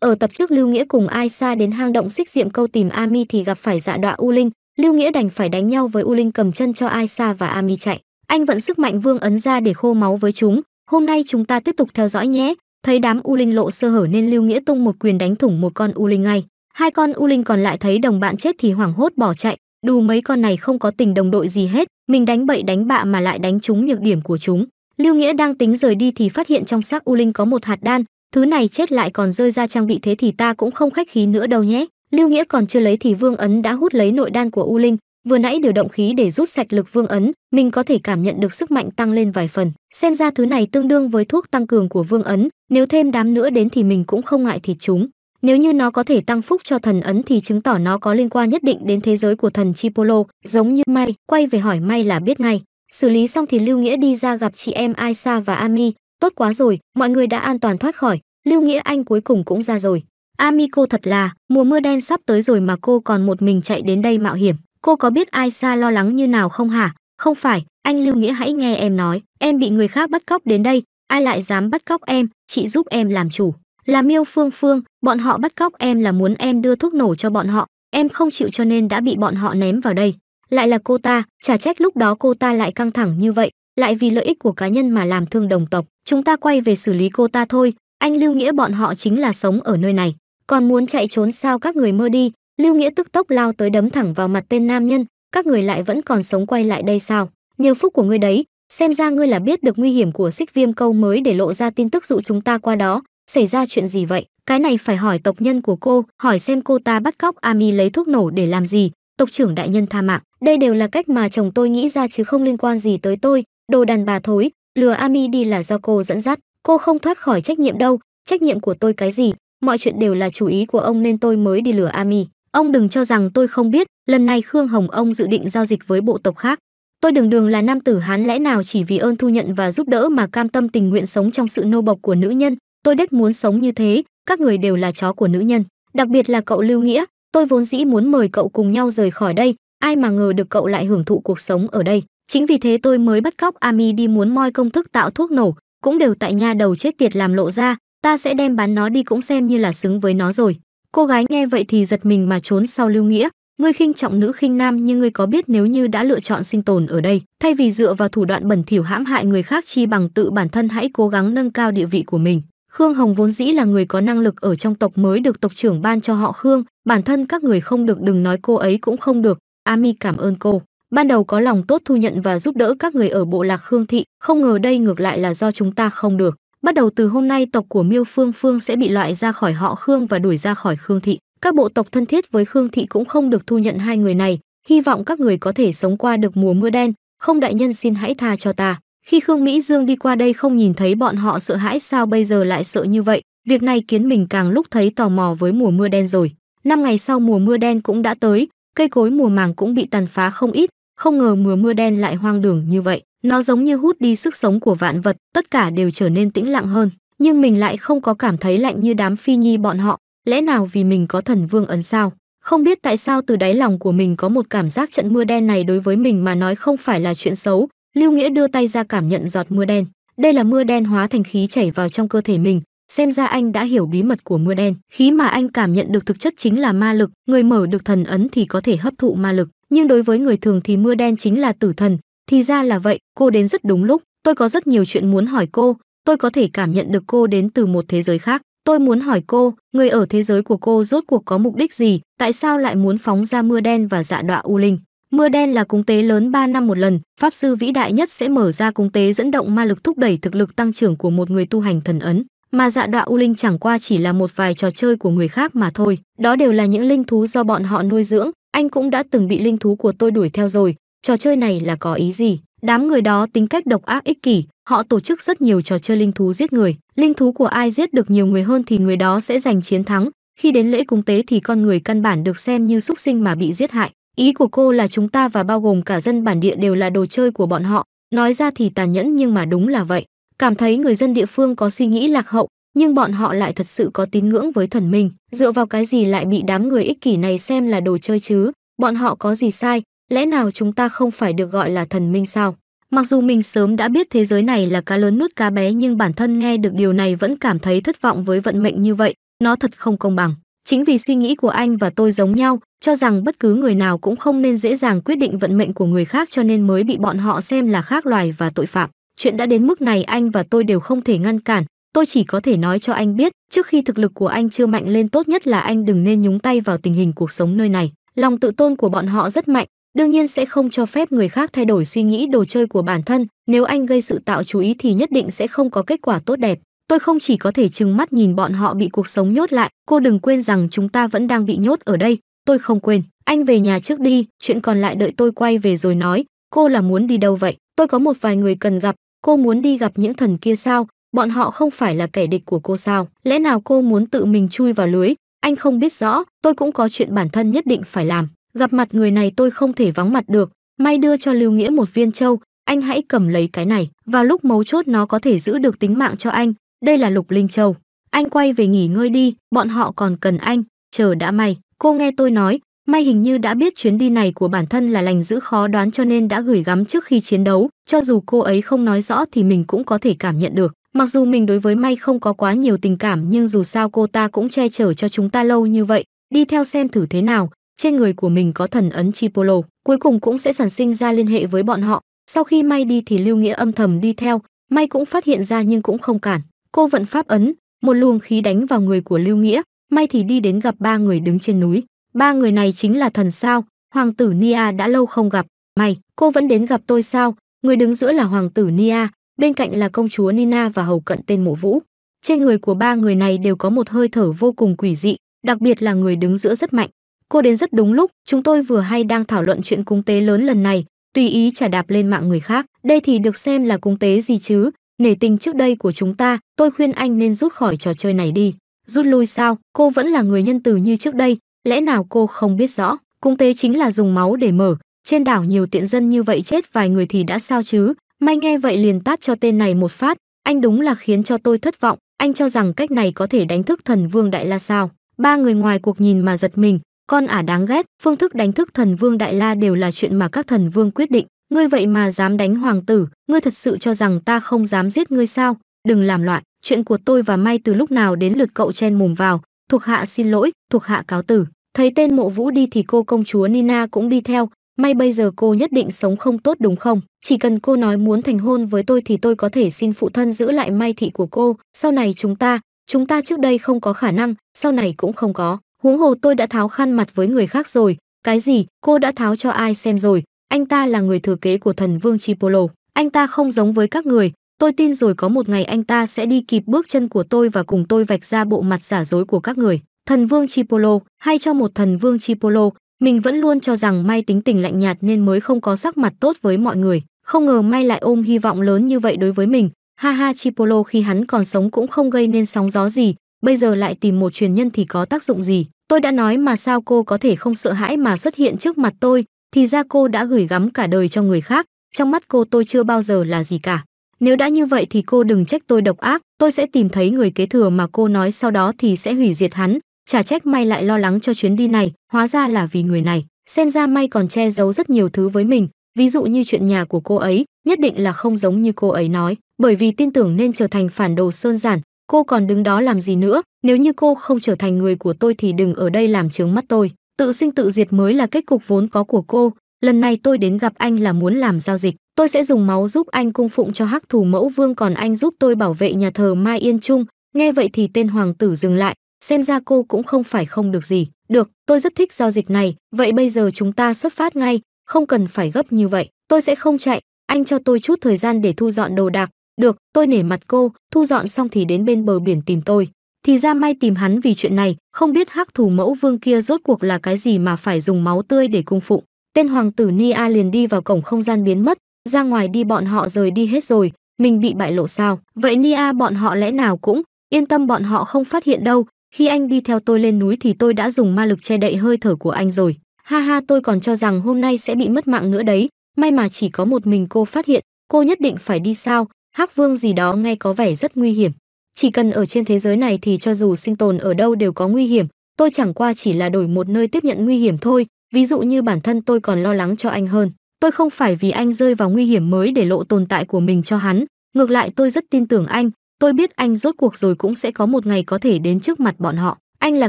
Ở tập trước Lưu Nghĩa cùng Ai Sa đến hang động xích diệm câu tìm Ami thì gặp phải dạ đọa U Linh, Lưu Nghĩa đành phải đánh nhau với U Linh cầm chân cho Ai Sa và Ami chạy. Anh vẫn sức mạnh vương ấn ra để khô máu với chúng. Hôm nay chúng ta tiếp tục theo dõi nhé. Thấy đám U Linh lộ sơ hở nên Lưu Nghĩa tung một quyền đánh thủng một con U Linh ngay. Hai con U Linh còn lại thấy đồng bạn chết thì hoảng hốt bỏ chạy. Đù mấy con này không có tình đồng đội gì hết, mình đánh bậy đánh bạ mà lại đánh trúng nhược điểm của chúng. Lưu Nghĩa đang tính rời đi thì phát hiện trong xác U Linh có một hạt đan, thứ này chết lại còn rơi ra trang bị thế thì ta cũng không khách khí nữa đâu nhé lưu nghĩa còn chưa lấy thì vương ấn đã hút lấy nội đan của u linh vừa nãy điều động khí để rút sạch lực vương ấn mình có thể cảm nhận được sức mạnh tăng lên vài phần xem ra thứ này tương đương với thuốc tăng cường của vương ấn nếu thêm đám nữa đến thì mình cũng không ngại thịt chúng nếu như nó có thể tăng phúc cho thần ấn thì chứng tỏ nó có liên quan nhất định đến thế giới của thần chipolo giống như may quay về hỏi may là biết ngay xử lý xong thì lưu nghĩa đi ra gặp chị em aisa và ami tốt quá rồi mọi người đã an toàn thoát khỏi lưu nghĩa anh cuối cùng cũng ra rồi amiko thật là mùa mưa đen sắp tới rồi mà cô còn một mình chạy đến đây mạo hiểm cô có biết ai xa lo lắng như nào không hả không phải anh lưu nghĩa hãy nghe em nói em bị người khác bắt cóc đến đây ai lại dám bắt cóc em chị giúp em làm chủ là miêu phương phương bọn họ bắt cóc em là muốn em đưa thuốc nổ cho bọn họ em không chịu cho nên đã bị bọn họ ném vào đây lại là cô ta chả trách lúc đó cô ta lại căng thẳng như vậy lại vì lợi ích của cá nhân mà làm thương đồng tộc chúng ta quay về xử lý cô ta thôi anh lưu nghĩa bọn họ chính là sống ở nơi này còn muốn chạy trốn sao các người mơ đi lưu nghĩa tức tốc lao tới đấm thẳng vào mặt tên nam nhân các người lại vẫn còn sống quay lại đây sao nhờ phúc của ngươi đấy xem ra ngươi là biết được nguy hiểm của xích viêm câu mới để lộ ra tin tức dụ chúng ta qua đó xảy ra chuyện gì vậy cái này phải hỏi tộc nhân của cô hỏi xem cô ta bắt cóc ami lấy thuốc nổ để làm gì tộc trưởng đại nhân tha mạng đây đều là cách mà chồng tôi nghĩ ra chứ không liên quan gì tới tôi đồ đàn bà thối lừa ami đi là do cô dẫn dắt cô không thoát khỏi trách nhiệm đâu trách nhiệm của tôi cái gì mọi chuyện đều là chủ ý của ông nên tôi mới đi lừa ami ông đừng cho rằng tôi không biết lần này khương hồng ông dự định giao dịch với bộ tộc khác tôi đường đường là nam tử hán lẽ nào chỉ vì ơn thu nhận và giúp đỡ mà cam tâm tình nguyện sống trong sự nô bộc của nữ nhân tôi đếch muốn sống như thế các người đều là chó của nữ nhân đặc biệt là cậu lưu nghĩa tôi vốn dĩ muốn mời cậu cùng nhau rời khỏi đây ai mà ngờ được cậu lại hưởng thụ cuộc sống ở đây Chính vì thế tôi mới bắt cóc Ami đi muốn moi công thức tạo thuốc nổ, cũng đều tại nha đầu chết tiệt làm lộ ra, ta sẽ đem bán nó đi cũng xem như là xứng với nó rồi. Cô gái nghe vậy thì giật mình mà trốn sau Lưu Nghĩa, ngươi khinh trọng nữ khinh nam nhưng ngươi có biết nếu như đã lựa chọn sinh tồn ở đây, thay vì dựa vào thủ đoạn bẩn thỉu hãm hại người khác chi bằng tự bản thân hãy cố gắng nâng cao địa vị của mình. Khương Hồng vốn dĩ là người có năng lực ở trong tộc mới được tộc trưởng ban cho họ Khương, bản thân các người không được đừng nói cô ấy cũng không được, Ami cảm ơn cô ban đầu có lòng tốt thu nhận và giúp đỡ các người ở bộ lạc Khương thị, không ngờ đây ngược lại là do chúng ta không được. Bắt đầu từ hôm nay tộc của Miêu Phương Phương sẽ bị loại ra khỏi họ Khương và đuổi ra khỏi Khương thị. Các bộ tộc thân thiết với Khương thị cũng không được thu nhận hai người này, hy vọng các người có thể sống qua được mùa mưa đen, không đại nhân xin hãy tha cho ta. Khi Khương Mỹ Dương đi qua đây không nhìn thấy bọn họ sợ hãi sao bây giờ lại sợ như vậy, việc này khiến mình càng lúc thấy tò mò với mùa mưa đen rồi. Năm ngày sau mùa mưa đen cũng đã tới, cây cối mùa màng cũng bị tàn phá không ít, không ngờ mùa mưa đen lại hoang đường như vậy nó giống như hút đi sức sống của vạn vật tất cả đều trở nên tĩnh lặng hơn nhưng mình lại không có cảm thấy lạnh như đám phi nhi bọn họ lẽ nào vì mình có thần vương ấn sao không biết tại sao từ đáy lòng của mình có một cảm giác trận mưa đen này đối với mình mà nói không phải là chuyện xấu lưu nghĩa đưa tay ra cảm nhận giọt mưa đen đây là mưa đen hóa thành khí chảy vào trong cơ thể mình xem ra anh đã hiểu bí mật của mưa đen khí mà anh cảm nhận được thực chất chính là ma lực người mở được thần ấn thì có thể hấp thụ ma lực nhưng đối với người thường thì mưa đen chính là tử thần thì ra là vậy cô đến rất đúng lúc tôi có rất nhiều chuyện muốn hỏi cô tôi có thể cảm nhận được cô đến từ một thế giới khác tôi muốn hỏi cô người ở thế giới của cô rốt cuộc có mục đích gì tại sao lại muốn phóng ra mưa đen và dạ đọa u linh mưa đen là cúng tế lớn 3 năm một lần pháp sư vĩ đại nhất sẽ mở ra cúng tế dẫn động ma lực thúc đẩy thực lực tăng trưởng của một người tu hành thần ấn mà dạ đọa u linh chẳng qua chỉ là một vài trò chơi của người khác mà thôi đó đều là những linh thú do bọn họ nuôi dưỡng anh cũng đã từng bị linh thú của tôi đuổi theo rồi, trò chơi này là có ý gì? Đám người đó tính cách độc ác ích kỷ, họ tổ chức rất nhiều trò chơi linh thú giết người, linh thú của ai giết được nhiều người hơn thì người đó sẽ giành chiến thắng, khi đến lễ cúng tế thì con người căn bản được xem như súc sinh mà bị giết hại. Ý của cô là chúng ta và bao gồm cả dân bản địa đều là đồ chơi của bọn họ, nói ra thì tàn nhẫn nhưng mà đúng là vậy. Cảm thấy người dân địa phương có suy nghĩ lạc hậu, nhưng bọn họ lại thật sự có tín ngưỡng với thần minh dựa vào cái gì lại bị đám người ích kỷ này xem là đồ chơi chứ bọn họ có gì sai lẽ nào chúng ta không phải được gọi là thần minh sao mặc dù mình sớm đã biết thế giới này là cá lớn nuốt cá bé nhưng bản thân nghe được điều này vẫn cảm thấy thất vọng với vận mệnh như vậy nó thật không công bằng chính vì suy nghĩ của anh và tôi giống nhau cho rằng bất cứ người nào cũng không nên dễ dàng quyết định vận mệnh của người khác cho nên mới bị bọn họ xem là khác loài và tội phạm chuyện đã đến mức này anh và tôi đều không thể ngăn cản tôi chỉ có thể nói cho anh biết trước khi thực lực của anh chưa mạnh lên tốt nhất là anh đừng nên nhúng tay vào tình hình cuộc sống nơi này lòng tự tôn của bọn họ rất mạnh đương nhiên sẽ không cho phép người khác thay đổi suy nghĩ đồ chơi của bản thân nếu anh gây sự tạo chú ý thì nhất định sẽ không có kết quả tốt đẹp tôi không chỉ có thể trừng mắt nhìn bọn họ bị cuộc sống nhốt lại cô đừng quên rằng chúng ta vẫn đang bị nhốt ở đây tôi không quên anh về nhà trước đi chuyện còn lại đợi tôi quay về rồi nói cô là muốn đi đâu vậy tôi có một vài người cần gặp cô muốn đi gặp những thần kia sao bọn họ không phải là kẻ địch của cô sao? Lẽ nào cô muốn tự mình chui vào lưới? Anh không biết rõ, tôi cũng có chuyện bản thân nhất định phải làm. Gặp mặt người này tôi không thể vắng mặt được. May đưa cho Lưu Nghĩa một viên châu, anh hãy cầm lấy cái này. Và lúc mấu chốt nó có thể giữ được tính mạng cho anh. Đây là lục linh châu. Anh quay về nghỉ ngơi đi, bọn họ còn cần anh. Chờ đã may, cô nghe tôi nói. May hình như đã biết chuyến đi này của bản thân là lành giữ khó đoán cho nên đã gửi gắm trước khi chiến đấu. Cho dù cô ấy không nói rõ thì mình cũng có thể cảm nhận được Mặc dù mình đối với May không có quá nhiều tình cảm nhưng dù sao cô ta cũng che chở cho chúng ta lâu như vậy, đi theo xem thử thế nào, trên người của mình có thần ấn Chipolo, cuối cùng cũng sẽ sản sinh ra liên hệ với bọn họ. Sau khi May đi thì Lưu Nghĩa âm thầm đi theo, May cũng phát hiện ra nhưng cũng không cản. Cô vận pháp ấn, một luồng khí đánh vào người của Lưu Nghĩa, May thì đi đến gặp ba người đứng trên núi. Ba người này chính là thần sao, hoàng tử Nia đã lâu không gặp. May, cô vẫn đến gặp tôi sao? Người đứng giữa là hoàng tử Nia, bên cạnh là công chúa Nina và hầu cận tên Mộ Vũ. Trên người của ba người này đều có một hơi thở vô cùng quỷ dị, đặc biệt là người đứng giữa rất mạnh. Cô đến rất đúng lúc, chúng tôi vừa hay đang thảo luận chuyện cung tế lớn lần này, tùy ý trả đạp lên mạng người khác, đây thì được xem là cung tế gì chứ? Nể tình trước đây của chúng ta, tôi khuyên anh nên rút khỏi trò chơi này đi. Rút lui sao? Cô vẫn là người nhân từ như trước đây, lẽ nào cô không biết rõ? Cung tế chính là dùng máu để mở, trên đảo nhiều tiện dân như vậy chết vài người thì đã sao chứ, May nghe vậy liền tát cho tên này một phát, anh đúng là khiến cho tôi thất vọng, anh cho rằng cách này có thể đánh thức thần vương đại la sao? Ba người ngoài cuộc nhìn mà giật mình, con ả đáng ghét, phương thức đánh thức thần vương đại la đều là chuyện mà các thần vương quyết định, ngươi vậy mà dám đánh hoàng tử, ngươi thật sự cho rằng ta không dám giết ngươi sao? Đừng làm loạn, chuyện của tôi và may từ lúc nào đến lượt cậu chen mồm vào, thuộc hạ xin lỗi, thuộc hạ cáo tử. Thấy tên Mộ Vũ đi thì cô công chúa Nina cũng đi theo, may bây giờ cô nhất định sống không tốt đúng không? Chỉ cần cô nói muốn thành hôn với tôi thì tôi có thể xin phụ thân giữ lại may thị của cô, sau này chúng ta, chúng ta trước đây không có khả năng, sau này cũng không có. Huống hồ tôi đã tháo khăn mặt với người khác rồi, cái gì, cô đã tháo cho ai xem rồi, anh ta là người thừa kế của thần vương Chipolo, anh ta không giống với các người, tôi tin rồi có một ngày anh ta sẽ đi kịp bước chân của tôi và cùng tôi vạch ra bộ mặt giả dối của các người thần vương Chipolo hay cho một thần vương Chipolo, mình vẫn luôn cho rằng Mai tính tình lạnh nhạt nên mới không có sắc mặt tốt với mọi người, không ngờ Mai lại ôm hy vọng lớn như vậy đối với mình. Ha ha Chipolo khi hắn còn sống cũng không gây nên sóng gió gì, bây giờ lại tìm một truyền nhân thì có tác dụng gì? Tôi đã nói mà sao cô có thể không sợ hãi mà xuất hiện trước mặt tôi, thì ra cô đã gửi gắm cả đời cho người khác, trong mắt cô tôi chưa bao giờ là gì cả. Nếu đã như vậy thì cô đừng trách tôi độc ác, tôi sẽ tìm thấy người kế thừa mà cô nói sau đó thì sẽ hủy diệt hắn, chả trách may lại lo lắng cho chuyến đi này hóa ra là vì người này xem ra may còn che giấu rất nhiều thứ với mình ví dụ như chuyện nhà của cô ấy nhất định là không giống như cô ấy nói bởi vì tin tưởng nên trở thành phản đồ sơn giản cô còn đứng đó làm gì nữa nếu như cô không trở thành người của tôi thì đừng ở đây làm trướng mắt tôi tự sinh tự diệt mới là kết cục vốn có của cô lần này tôi đến gặp anh là muốn làm giao dịch tôi sẽ dùng máu giúp anh cung phụng cho hắc thủ mẫu vương còn anh giúp tôi bảo vệ nhà thờ mai yên trung nghe vậy thì tên hoàng tử dừng lại xem ra cô cũng không phải không được gì được tôi rất thích giao dịch này vậy bây giờ chúng ta xuất phát ngay không cần phải gấp như vậy tôi sẽ không chạy anh cho tôi chút thời gian để thu dọn đồ đạc được tôi nể mặt cô thu dọn xong thì đến bên bờ biển tìm tôi thì ra may tìm hắn vì chuyện này không biết hắc thủ mẫu vương kia rốt cuộc là cái gì mà phải dùng máu tươi để cung phụng tên hoàng tử nia liền đi vào cổng không gian biến mất ra ngoài đi bọn họ rời đi hết rồi mình bị bại lộ sao vậy nia bọn họ lẽ nào cũng yên tâm bọn họ không phát hiện đâu khi anh đi theo tôi lên núi thì tôi đã dùng ma lực che đậy hơi thở của anh rồi. Ha ha tôi còn cho rằng hôm nay sẽ bị mất mạng nữa đấy. May mà chỉ có một mình cô phát hiện, cô nhất định phải đi sao. Hắc vương gì đó nghe có vẻ rất nguy hiểm. Chỉ cần ở trên thế giới này thì cho dù sinh tồn ở đâu đều có nguy hiểm. Tôi chẳng qua chỉ là đổi một nơi tiếp nhận nguy hiểm thôi. Ví dụ như bản thân tôi còn lo lắng cho anh hơn. Tôi không phải vì anh rơi vào nguy hiểm mới để lộ tồn tại của mình cho hắn. Ngược lại tôi rất tin tưởng anh, tôi biết anh rốt cuộc rồi cũng sẽ có một ngày có thể đến trước mặt bọn họ anh là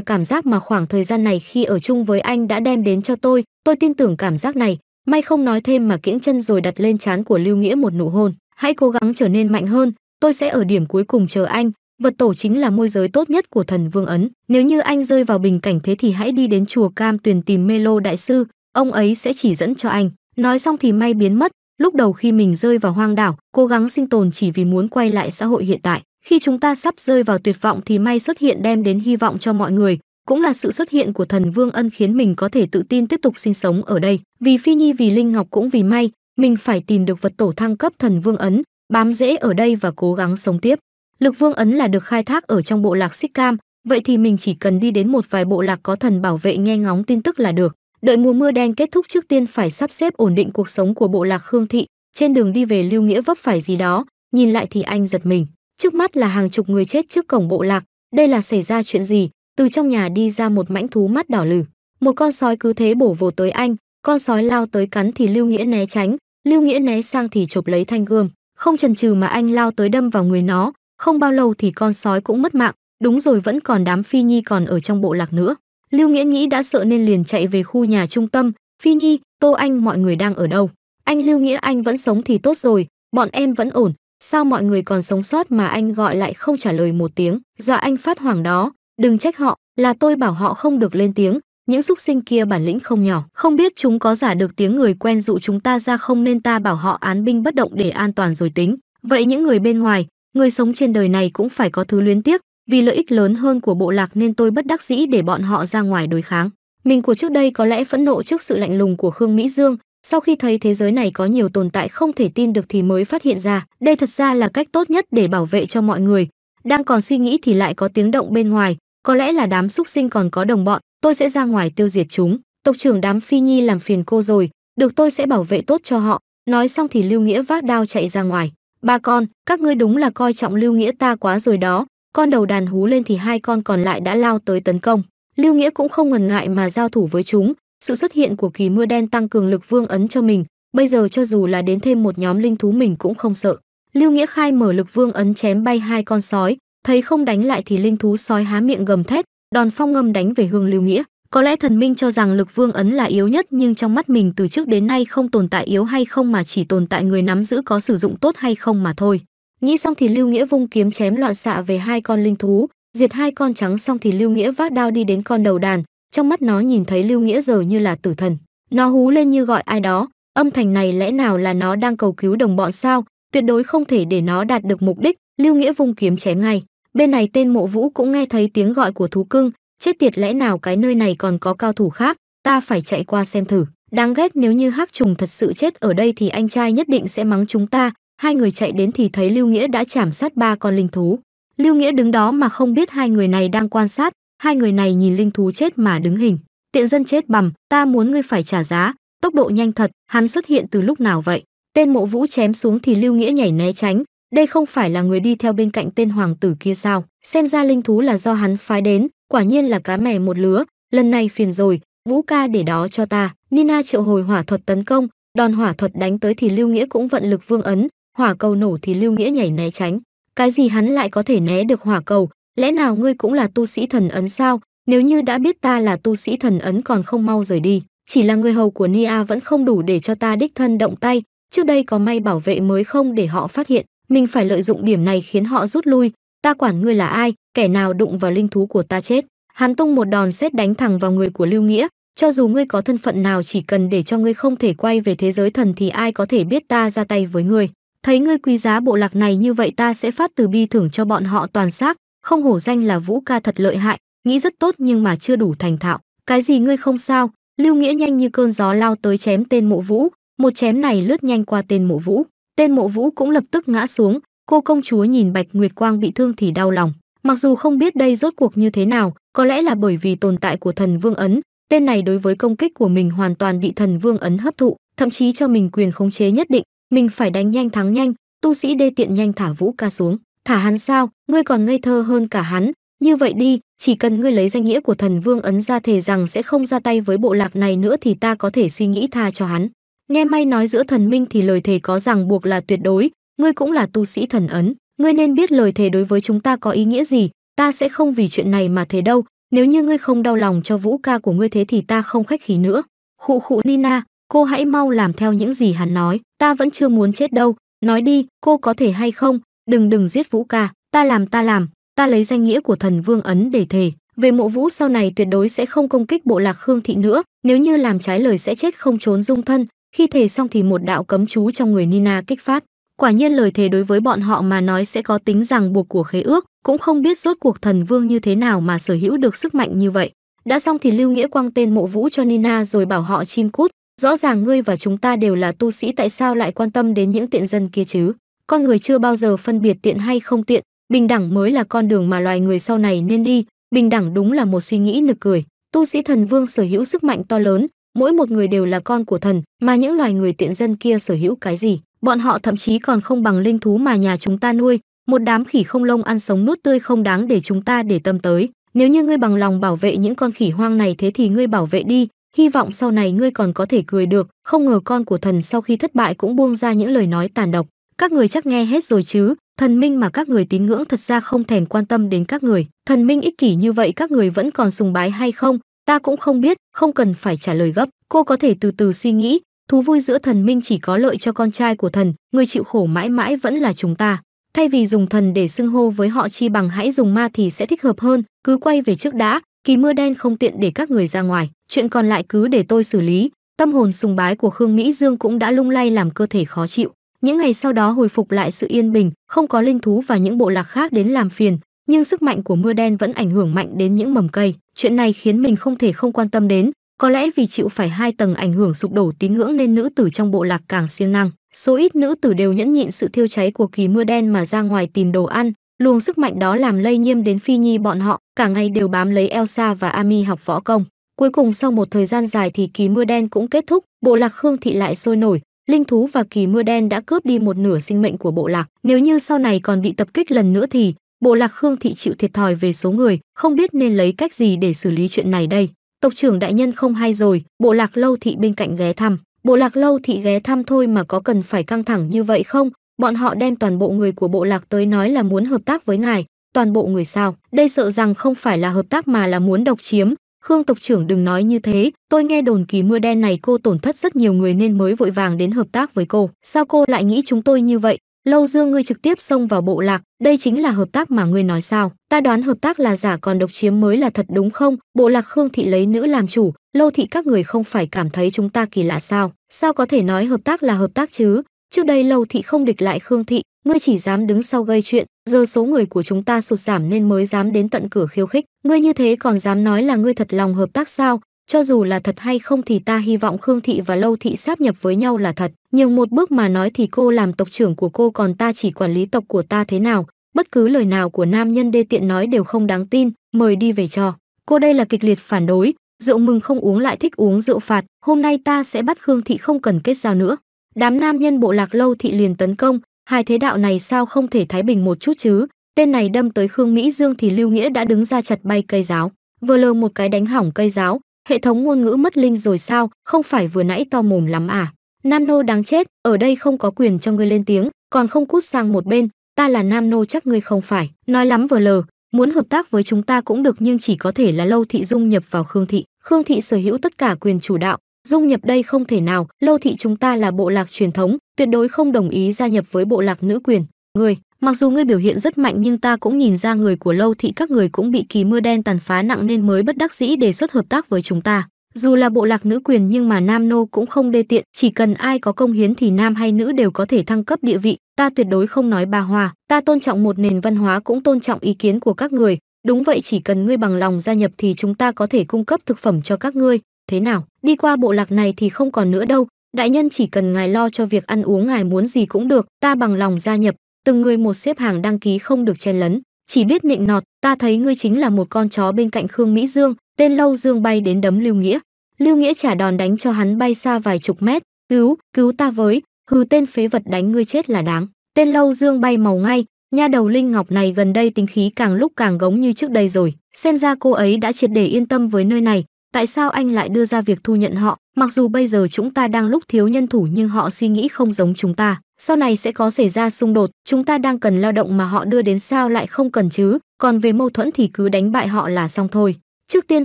cảm giác mà khoảng thời gian này khi ở chung với anh đã đem đến cho tôi tôi tin tưởng cảm giác này may không nói thêm mà kiễng chân rồi đặt lên trán của lưu nghĩa một nụ hôn hãy cố gắng trở nên mạnh hơn tôi sẽ ở điểm cuối cùng chờ anh vật tổ chính là môi giới tốt nhất của thần vương ấn nếu như anh rơi vào bình cảnh thế thì hãy đi đến chùa cam tuyền tìm mê lô đại sư ông ấy sẽ chỉ dẫn cho anh nói xong thì may biến mất lúc đầu khi mình rơi vào hoang đảo cố gắng sinh tồn chỉ vì muốn quay lại xã hội hiện tại khi chúng ta sắp rơi vào tuyệt vọng thì may xuất hiện đem đến hy vọng cho mọi người cũng là sự xuất hiện của thần vương ân khiến mình có thể tự tin tiếp tục sinh sống ở đây vì phi nhi vì linh ngọc cũng vì may mình phải tìm được vật tổ thăng cấp thần vương ấn bám rễ ở đây và cố gắng sống tiếp lực vương ấn là được khai thác ở trong bộ lạc xích cam vậy thì mình chỉ cần đi đến một vài bộ lạc có thần bảo vệ nghe ngóng tin tức là được Đợi mùa mưa đen kết thúc trước tiên phải sắp xếp ổn định cuộc sống của bộ lạc Khương thị, trên đường đi về Lưu Nghĩa vấp phải gì đó, nhìn lại thì anh giật mình, trước mắt là hàng chục người chết trước cổng bộ lạc, đây là xảy ra chuyện gì? Từ trong nhà đi ra một mãnh thú mắt đỏ lử, một con sói cứ thế bổ vồ tới anh, con sói lao tới cắn thì Lưu Nghĩa né tránh, Lưu Nghĩa né sang thì chộp lấy thanh gươm, không chần chừ mà anh lao tới đâm vào người nó, không bao lâu thì con sói cũng mất mạng, đúng rồi vẫn còn đám phi nhi còn ở trong bộ lạc nữa. Lưu Nghĩa nghĩ đã sợ nên liền chạy về khu nhà trung tâm, Phi Nhi, Tô Anh mọi người đang ở đâu? Anh Lưu Nghĩa Anh vẫn sống thì tốt rồi, bọn em vẫn ổn, sao mọi người còn sống sót mà anh gọi lại không trả lời một tiếng, dọa dạ anh phát hoảng đó, đừng trách họ, là tôi bảo họ không được lên tiếng, những xúc sinh kia bản lĩnh không nhỏ, không biết chúng có giả được tiếng người quen dụ chúng ta ra không nên ta bảo họ án binh bất động để an toàn rồi tính. Vậy những người bên ngoài, người sống trên đời này cũng phải có thứ luyến tiếc, vì lợi ích lớn hơn của bộ lạc nên tôi bất đắc dĩ để bọn họ ra ngoài đối kháng. Mình của trước đây có lẽ phẫn nộ trước sự lạnh lùng của Khương Mỹ Dương, sau khi thấy thế giới này có nhiều tồn tại không thể tin được thì mới phát hiện ra, đây thật ra là cách tốt nhất để bảo vệ cho mọi người. Đang còn suy nghĩ thì lại có tiếng động bên ngoài, có lẽ là đám súc sinh còn có đồng bọn, tôi sẽ ra ngoài tiêu diệt chúng. Tộc trưởng đám phi nhi làm phiền cô rồi, được tôi sẽ bảo vệ tốt cho họ. Nói xong thì Lưu Nghĩa vác đao chạy ra ngoài. Ba con, các ngươi đúng là coi trọng Lưu Nghĩa ta quá rồi đó, con đầu đàn hú lên thì hai con còn lại đã lao tới tấn công lưu nghĩa cũng không ngần ngại mà giao thủ với chúng sự xuất hiện của kỳ mưa đen tăng cường lực vương ấn cho mình bây giờ cho dù là đến thêm một nhóm linh thú mình cũng không sợ lưu nghĩa khai mở lực vương ấn chém bay hai con sói thấy không đánh lại thì linh thú sói há miệng gầm thét đòn phong ngâm đánh về hương lưu nghĩa có lẽ thần minh cho rằng lực vương ấn là yếu nhất nhưng trong mắt mình từ trước đến nay không tồn tại yếu hay không mà chỉ tồn tại người nắm giữ có sử dụng tốt hay không mà thôi Nghĩ xong thì Lưu Nghĩa vung kiếm chém loạn xạ về hai con linh thú, diệt hai con trắng xong thì Lưu Nghĩa vác đao đi đến con đầu đàn, trong mắt nó nhìn thấy Lưu Nghĩa giờ như là tử thần. Nó hú lên như gọi ai đó, âm thanh này lẽ nào là nó đang cầu cứu đồng bọn sao, tuyệt đối không thể để nó đạt được mục đích, Lưu Nghĩa vung kiếm chém ngay. Bên này tên Mộ Vũ cũng nghe thấy tiếng gọi của thú cưng, chết tiệt lẽ nào cái nơi này còn có cao thủ khác, ta phải chạy qua xem thử. Đáng ghét nếu như hắc trùng thật sự chết ở đây thì anh trai nhất định sẽ mắng chúng ta, hai người chạy đến thì thấy Lưu Nghĩa đã chảm sát ba con linh thú. Lưu Nghĩa đứng đó mà không biết hai người này đang quan sát, hai người này nhìn linh thú chết mà đứng hình. Tiện dân chết bầm, ta muốn ngươi phải trả giá, tốc độ nhanh thật, hắn xuất hiện từ lúc nào vậy? Tên mộ vũ chém xuống thì Lưu Nghĩa nhảy né tránh, đây không phải là người đi theo bên cạnh tên hoàng tử kia sao? Xem ra linh thú là do hắn phái đến, quả nhiên là cá mè một lứa, lần này phiền rồi, Vũ ca để đó cho ta. Nina triệu hồi hỏa thuật tấn công, đòn hỏa thuật đánh tới thì Lưu Nghĩa cũng vận lực vương ấn, hỏa cầu nổ thì lưu nghĩa nhảy né tránh cái gì hắn lại có thể né được hỏa cầu lẽ nào ngươi cũng là tu sĩ thần ấn sao nếu như đã biết ta là tu sĩ thần ấn còn không mau rời đi chỉ là người hầu của nia vẫn không đủ để cho ta đích thân động tay trước đây có may bảo vệ mới không để họ phát hiện mình phải lợi dụng điểm này khiến họ rút lui ta quản ngươi là ai kẻ nào đụng vào linh thú của ta chết hắn tung một đòn xét đánh thẳng vào người của lưu nghĩa cho dù ngươi có thân phận nào chỉ cần để cho ngươi không thể quay về thế giới thần thì ai có thể biết ta ra tay với ngươi Thấy ngươi quý giá bộ lạc này như vậy ta sẽ phát từ bi thưởng cho bọn họ toàn xác, không hổ danh là Vũ ca thật lợi hại, nghĩ rất tốt nhưng mà chưa đủ thành thạo. Cái gì ngươi không sao? Lưu Nghĩa nhanh như cơn gió lao tới chém tên Mộ Vũ, một chém này lướt nhanh qua tên Mộ Vũ. Tên Mộ Vũ cũng lập tức ngã xuống, cô công chúa nhìn Bạch Nguyệt Quang bị thương thì đau lòng. Mặc dù không biết đây rốt cuộc như thế nào, có lẽ là bởi vì tồn tại của thần vương ấn, tên này đối với công kích của mình hoàn toàn bị thần vương ấn hấp thụ, thậm chí cho mình quyền khống chế nhất định, mình phải đánh nhanh thắng nhanh tu sĩ đê tiện nhanh thả vũ ca xuống thả hắn sao ngươi còn ngây thơ hơn cả hắn như vậy đi chỉ cần ngươi lấy danh nghĩa của thần vương ấn ra thề rằng sẽ không ra tay với bộ lạc này nữa thì ta có thể suy nghĩ tha cho hắn nghe may nói giữa thần minh thì lời thề có rằng buộc là tuyệt đối ngươi cũng là tu sĩ thần ấn ngươi nên biết lời thề đối với chúng ta có ý nghĩa gì ta sẽ không vì chuyện này mà thề đâu nếu như ngươi không đau lòng cho vũ ca của ngươi thế thì ta không khách khí nữa khụ khụ nina cô hãy mau làm theo những gì hắn nói, ta vẫn chưa muốn chết đâu, nói đi, cô có thể hay không, đừng đừng giết Vũ ca, ta làm ta làm, ta lấy danh nghĩa của thần vương ấn để thề, về mộ vũ sau này tuyệt đối sẽ không công kích bộ lạc Khương thị nữa, nếu như làm trái lời sẽ chết không trốn dung thân, khi thề xong thì một đạo cấm chú trong người Nina kích phát. Quả nhiên lời thề đối với bọn họ mà nói sẽ có tính rằng buộc của khế ước, cũng không biết rốt cuộc thần vương như thế nào mà sở hữu được sức mạnh như vậy. Đã xong thì Lưu Nghĩa quăng tên mộ vũ cho Nina rồi bảo họ chim cút, rõ ràng ngươi và chúng ta đều là tu sĩ tại sao lại quan tâm đến những tiện dân kia chứ con người chưa bao giờ phân biệt tiện hay không tiện bình đẳng mới là con đường mà loài người sau này nên đi bình đẳng đúng là một suy nghĩ nực cười tu sĩ thần vương sở hữu sức mạnh to lớn mỗi một người đều là con của thần mà những loài người tiện dân kia sở hữu cái gì bọn họ thậm chí còn không bằng linh thú mà nhà chúng ta nuôi một đám khỉ không lông ăn sống nuốt tươi không đáng để chúng ta để tâm tới nếu như ngươi bằng lòng bảo vệ những con khỉ hoang này thế thì ngươi bảo vệ đi hy vọng sau này ngươi còn có thể cười được không ngờ con của thần sau khi thất bại cũng buông ra những lời nói tàn độc các người chắc nghe hết rồi chứ thần minh mà các người tín ngưỡng thật ra không thèm quan tâm đến các người thần minh ích kỷ như vậy các người vẫn còn sùng bái hay không ta cũng không biết không cần phải trả lời gấp cô có thể từ từ suy nghĩ thú vui giữa thần minh chỉ có lợi cho con trai của thần người chịu khổ mãi mãi vẫn là chúng ta thay vì dùng thần để xưng hô với họ chi bằng hãy dùng ma thì sẽ thích hợp hơn cứ quay về trước đã kỳ mưa đen không tiện để các người ra ngoài chuyện còn lại cứ để tôi xử lý tâm hồn sùng bái của khương mỹ dương cũng đã lung lay làm cơ thể khó chịu những ngày sau đó hồi phục lại sự yên bình không có linh thú và những bộ lạc khác đến làm phiền nhưng sức mạnh của mưa đen vẫn ảnh hưởng mạnh đến những mầm cây chuyện này khiến mình không thể không quan tâm đến có lẽ vì chịu phải hai tầng ảnh hưởng sụp đổ tín ngưỡng nên nữ tử trong bộ lạc càng siêng năng số ít nữ tử đều nhẫn nhịn sự thiêu cháy của kỳ mưa đen mà ra ngoài tìm đồ ăn luồng sức mạnh đó làm lây nhiễm đến phi nhi bọn họ cả ngày đều bám lấy elsa và ami học võ công Cuối cùng sau một thời gian dài thì kỳ mưa đen cũng kết thúc, bộ lạc Khương thị lại sôi nổi, linh thú và kỳ mưa đen đã cướp đi một nửa sinh mệnh của bộ lạc. Nếu như sau này còn bị tập kích lần nữa thì bộ lạc Khương thị chịu thiệt thòi về số người, không biết nên lấy cách gì để xử lý chuyện này đây. Tộc trưởng đại nhân không hay rồi, bộ lạc Lâu thị bên cạnh ghé thăm. Bộ lạc Lâu thị ghé thăm thôi mà có cần phải căng thẳng như vậy không? Bọn họ đem toàn bộ người của bộ lạc tới nói là muốn hợp tác với ngài, toàn bộ người sao? Đây sợ rằng không phải là hợp tác mà là muốn độc chiếm, Khương tộc trưởng đừng nói như thế, tôi nghe đồn kỳ mưa đen này cô tổn thất rất nhiều người nên mới vội vàng đến hợp tác với cô. Sao cô lại nghĩ chúng tôi như vậy? Lâu Dương ngươi trực tiếp xông vào bộ lạc, đây chính là hợp tác mà ngươi nói sao? Ta đoán hợp tác là giả còn độc chiếm mới là thật đúng không? Bộ lạc Khương thị lấy nữ làm chủ, Lâu thị các người không phải cảm thấy chúng ta kỳ lạ sao? Sao có thể nói hợp tác là hợp tác chứ? Trước đây Lâu thị không địch lại Khương thị, ngươi chỉ dám đứng sau gây chuyện, giờ số người của chúng ta sụt giảm nên mới dám đến tận cửa khiêu khích ngươi như thế còn dám nói là ngươi thật lòng hợp tác sao cho dù là thật hay không thì ta hy vọng khương thị và lâu thị sáp nhập với nhau là thật nhưng một bước mà nói thì cô làm tộc trưởng của cô còn ta chỉ quản lý tộc của ta thế nào bất cứ lời nào của nam nhân đê tiện nói đều không đáng tin mời đi về cho cô đây là kịch liệt phản đối rượu mừng không uống lại thích uống rượu phạt hôm nay ta sẽ bắt khương thị không cần kết giao nữa đám nam nhân bộ lạc lâu thị liền tấn công hai thế đạo này sao không thể thái bình một chút chứ tên này đâm tới khương mỹ dương thì lưu nghĩa đã đứng ra chặt bay cây giáo vừa lờ một cái đánh hỏng cây giáo hệ thống ngôn ngữ mất linh rồi sao không phải vừa nãy to mồm lắm à nam nô đáng chết ở đây không có quyền cho ngươi lên tiếng còn không cút sang một bên ta là nam nô chắc ngươi không phải nói lắm vừa lờ muốn hợp tác với chúng ta cũng được nhưng chỉ có thể là lâu thị dung nhập vào khương thị khương thị sở hữu tất cả quyền chủ đạo dung nhập đây không thể nào lâu thị chúng ta là bộ lạc truyền thống tuyệt đối không đồng ý gia nhập với bộ lạc nữ quyền người mặc dù ngươi biểu hiện rất mạnh nhưng ta cũng nhìn ra người của lâu thị các người cũng bị kỳ mưa đen tàn phá nặng nên mới bất đắc dĩ đề xuất hợp tác với chúng ta dù là bộ lạc nữ quyền nhưng mà nam nô cũng không đê tiện chỉ cần ai có công hiến thì nam hay nữ đều có thể thăng cấp địa vị ta tuyệt đối không nói bà hòa ta tôn trọng một nền văn hóa cũng tôn trọng ý kiến của các người đúng vậy chỉ cần ngươi bằng lòng gia nhập thì chúng ta có thể cung cấp thực phẩm cho các ngươi thế nào đi qua bộ lạc này thì không còn nữa đâu đại nhân chỉ cần ngài lo cho việc ăn uống ngài muốn gì cũng được ta bằng lòng gia nhập từng người một xếp hàng đăng ký không được chen lấn chỉ biết miệng nọt ta thấy ngươi chính là một con chó bên cạnh khương mỹ dương tên lâu dương bay đến đấm lưu nghĩa lưu nghĩa trả đòn đánh cho hắn bay xa vài chục mét cứu cứu ta với hừ tên phế vật đánh ngươi chết là đáng tên lâu dương bay màu ngay nha đầu linh ngọc này gần đây tính khí càng lúc càng gống như trước đây rồi xem ra cô ấy đã triệt để yên tâm với nơi này tại sao anh lại đưa ra việc thu nhận họ mặc dù bây giờ chúng ta đang lúc thiếu nhân thủ nhưng họ suy nghĩ không giống chúng ta sau này sẽ có xảy ra xung đột chúng ta đang cần lao động mà họ đưa đến sao lại không cần chứ còn về mâu thuẫn thì cứ đánh bại họ là xong thôi trước tiên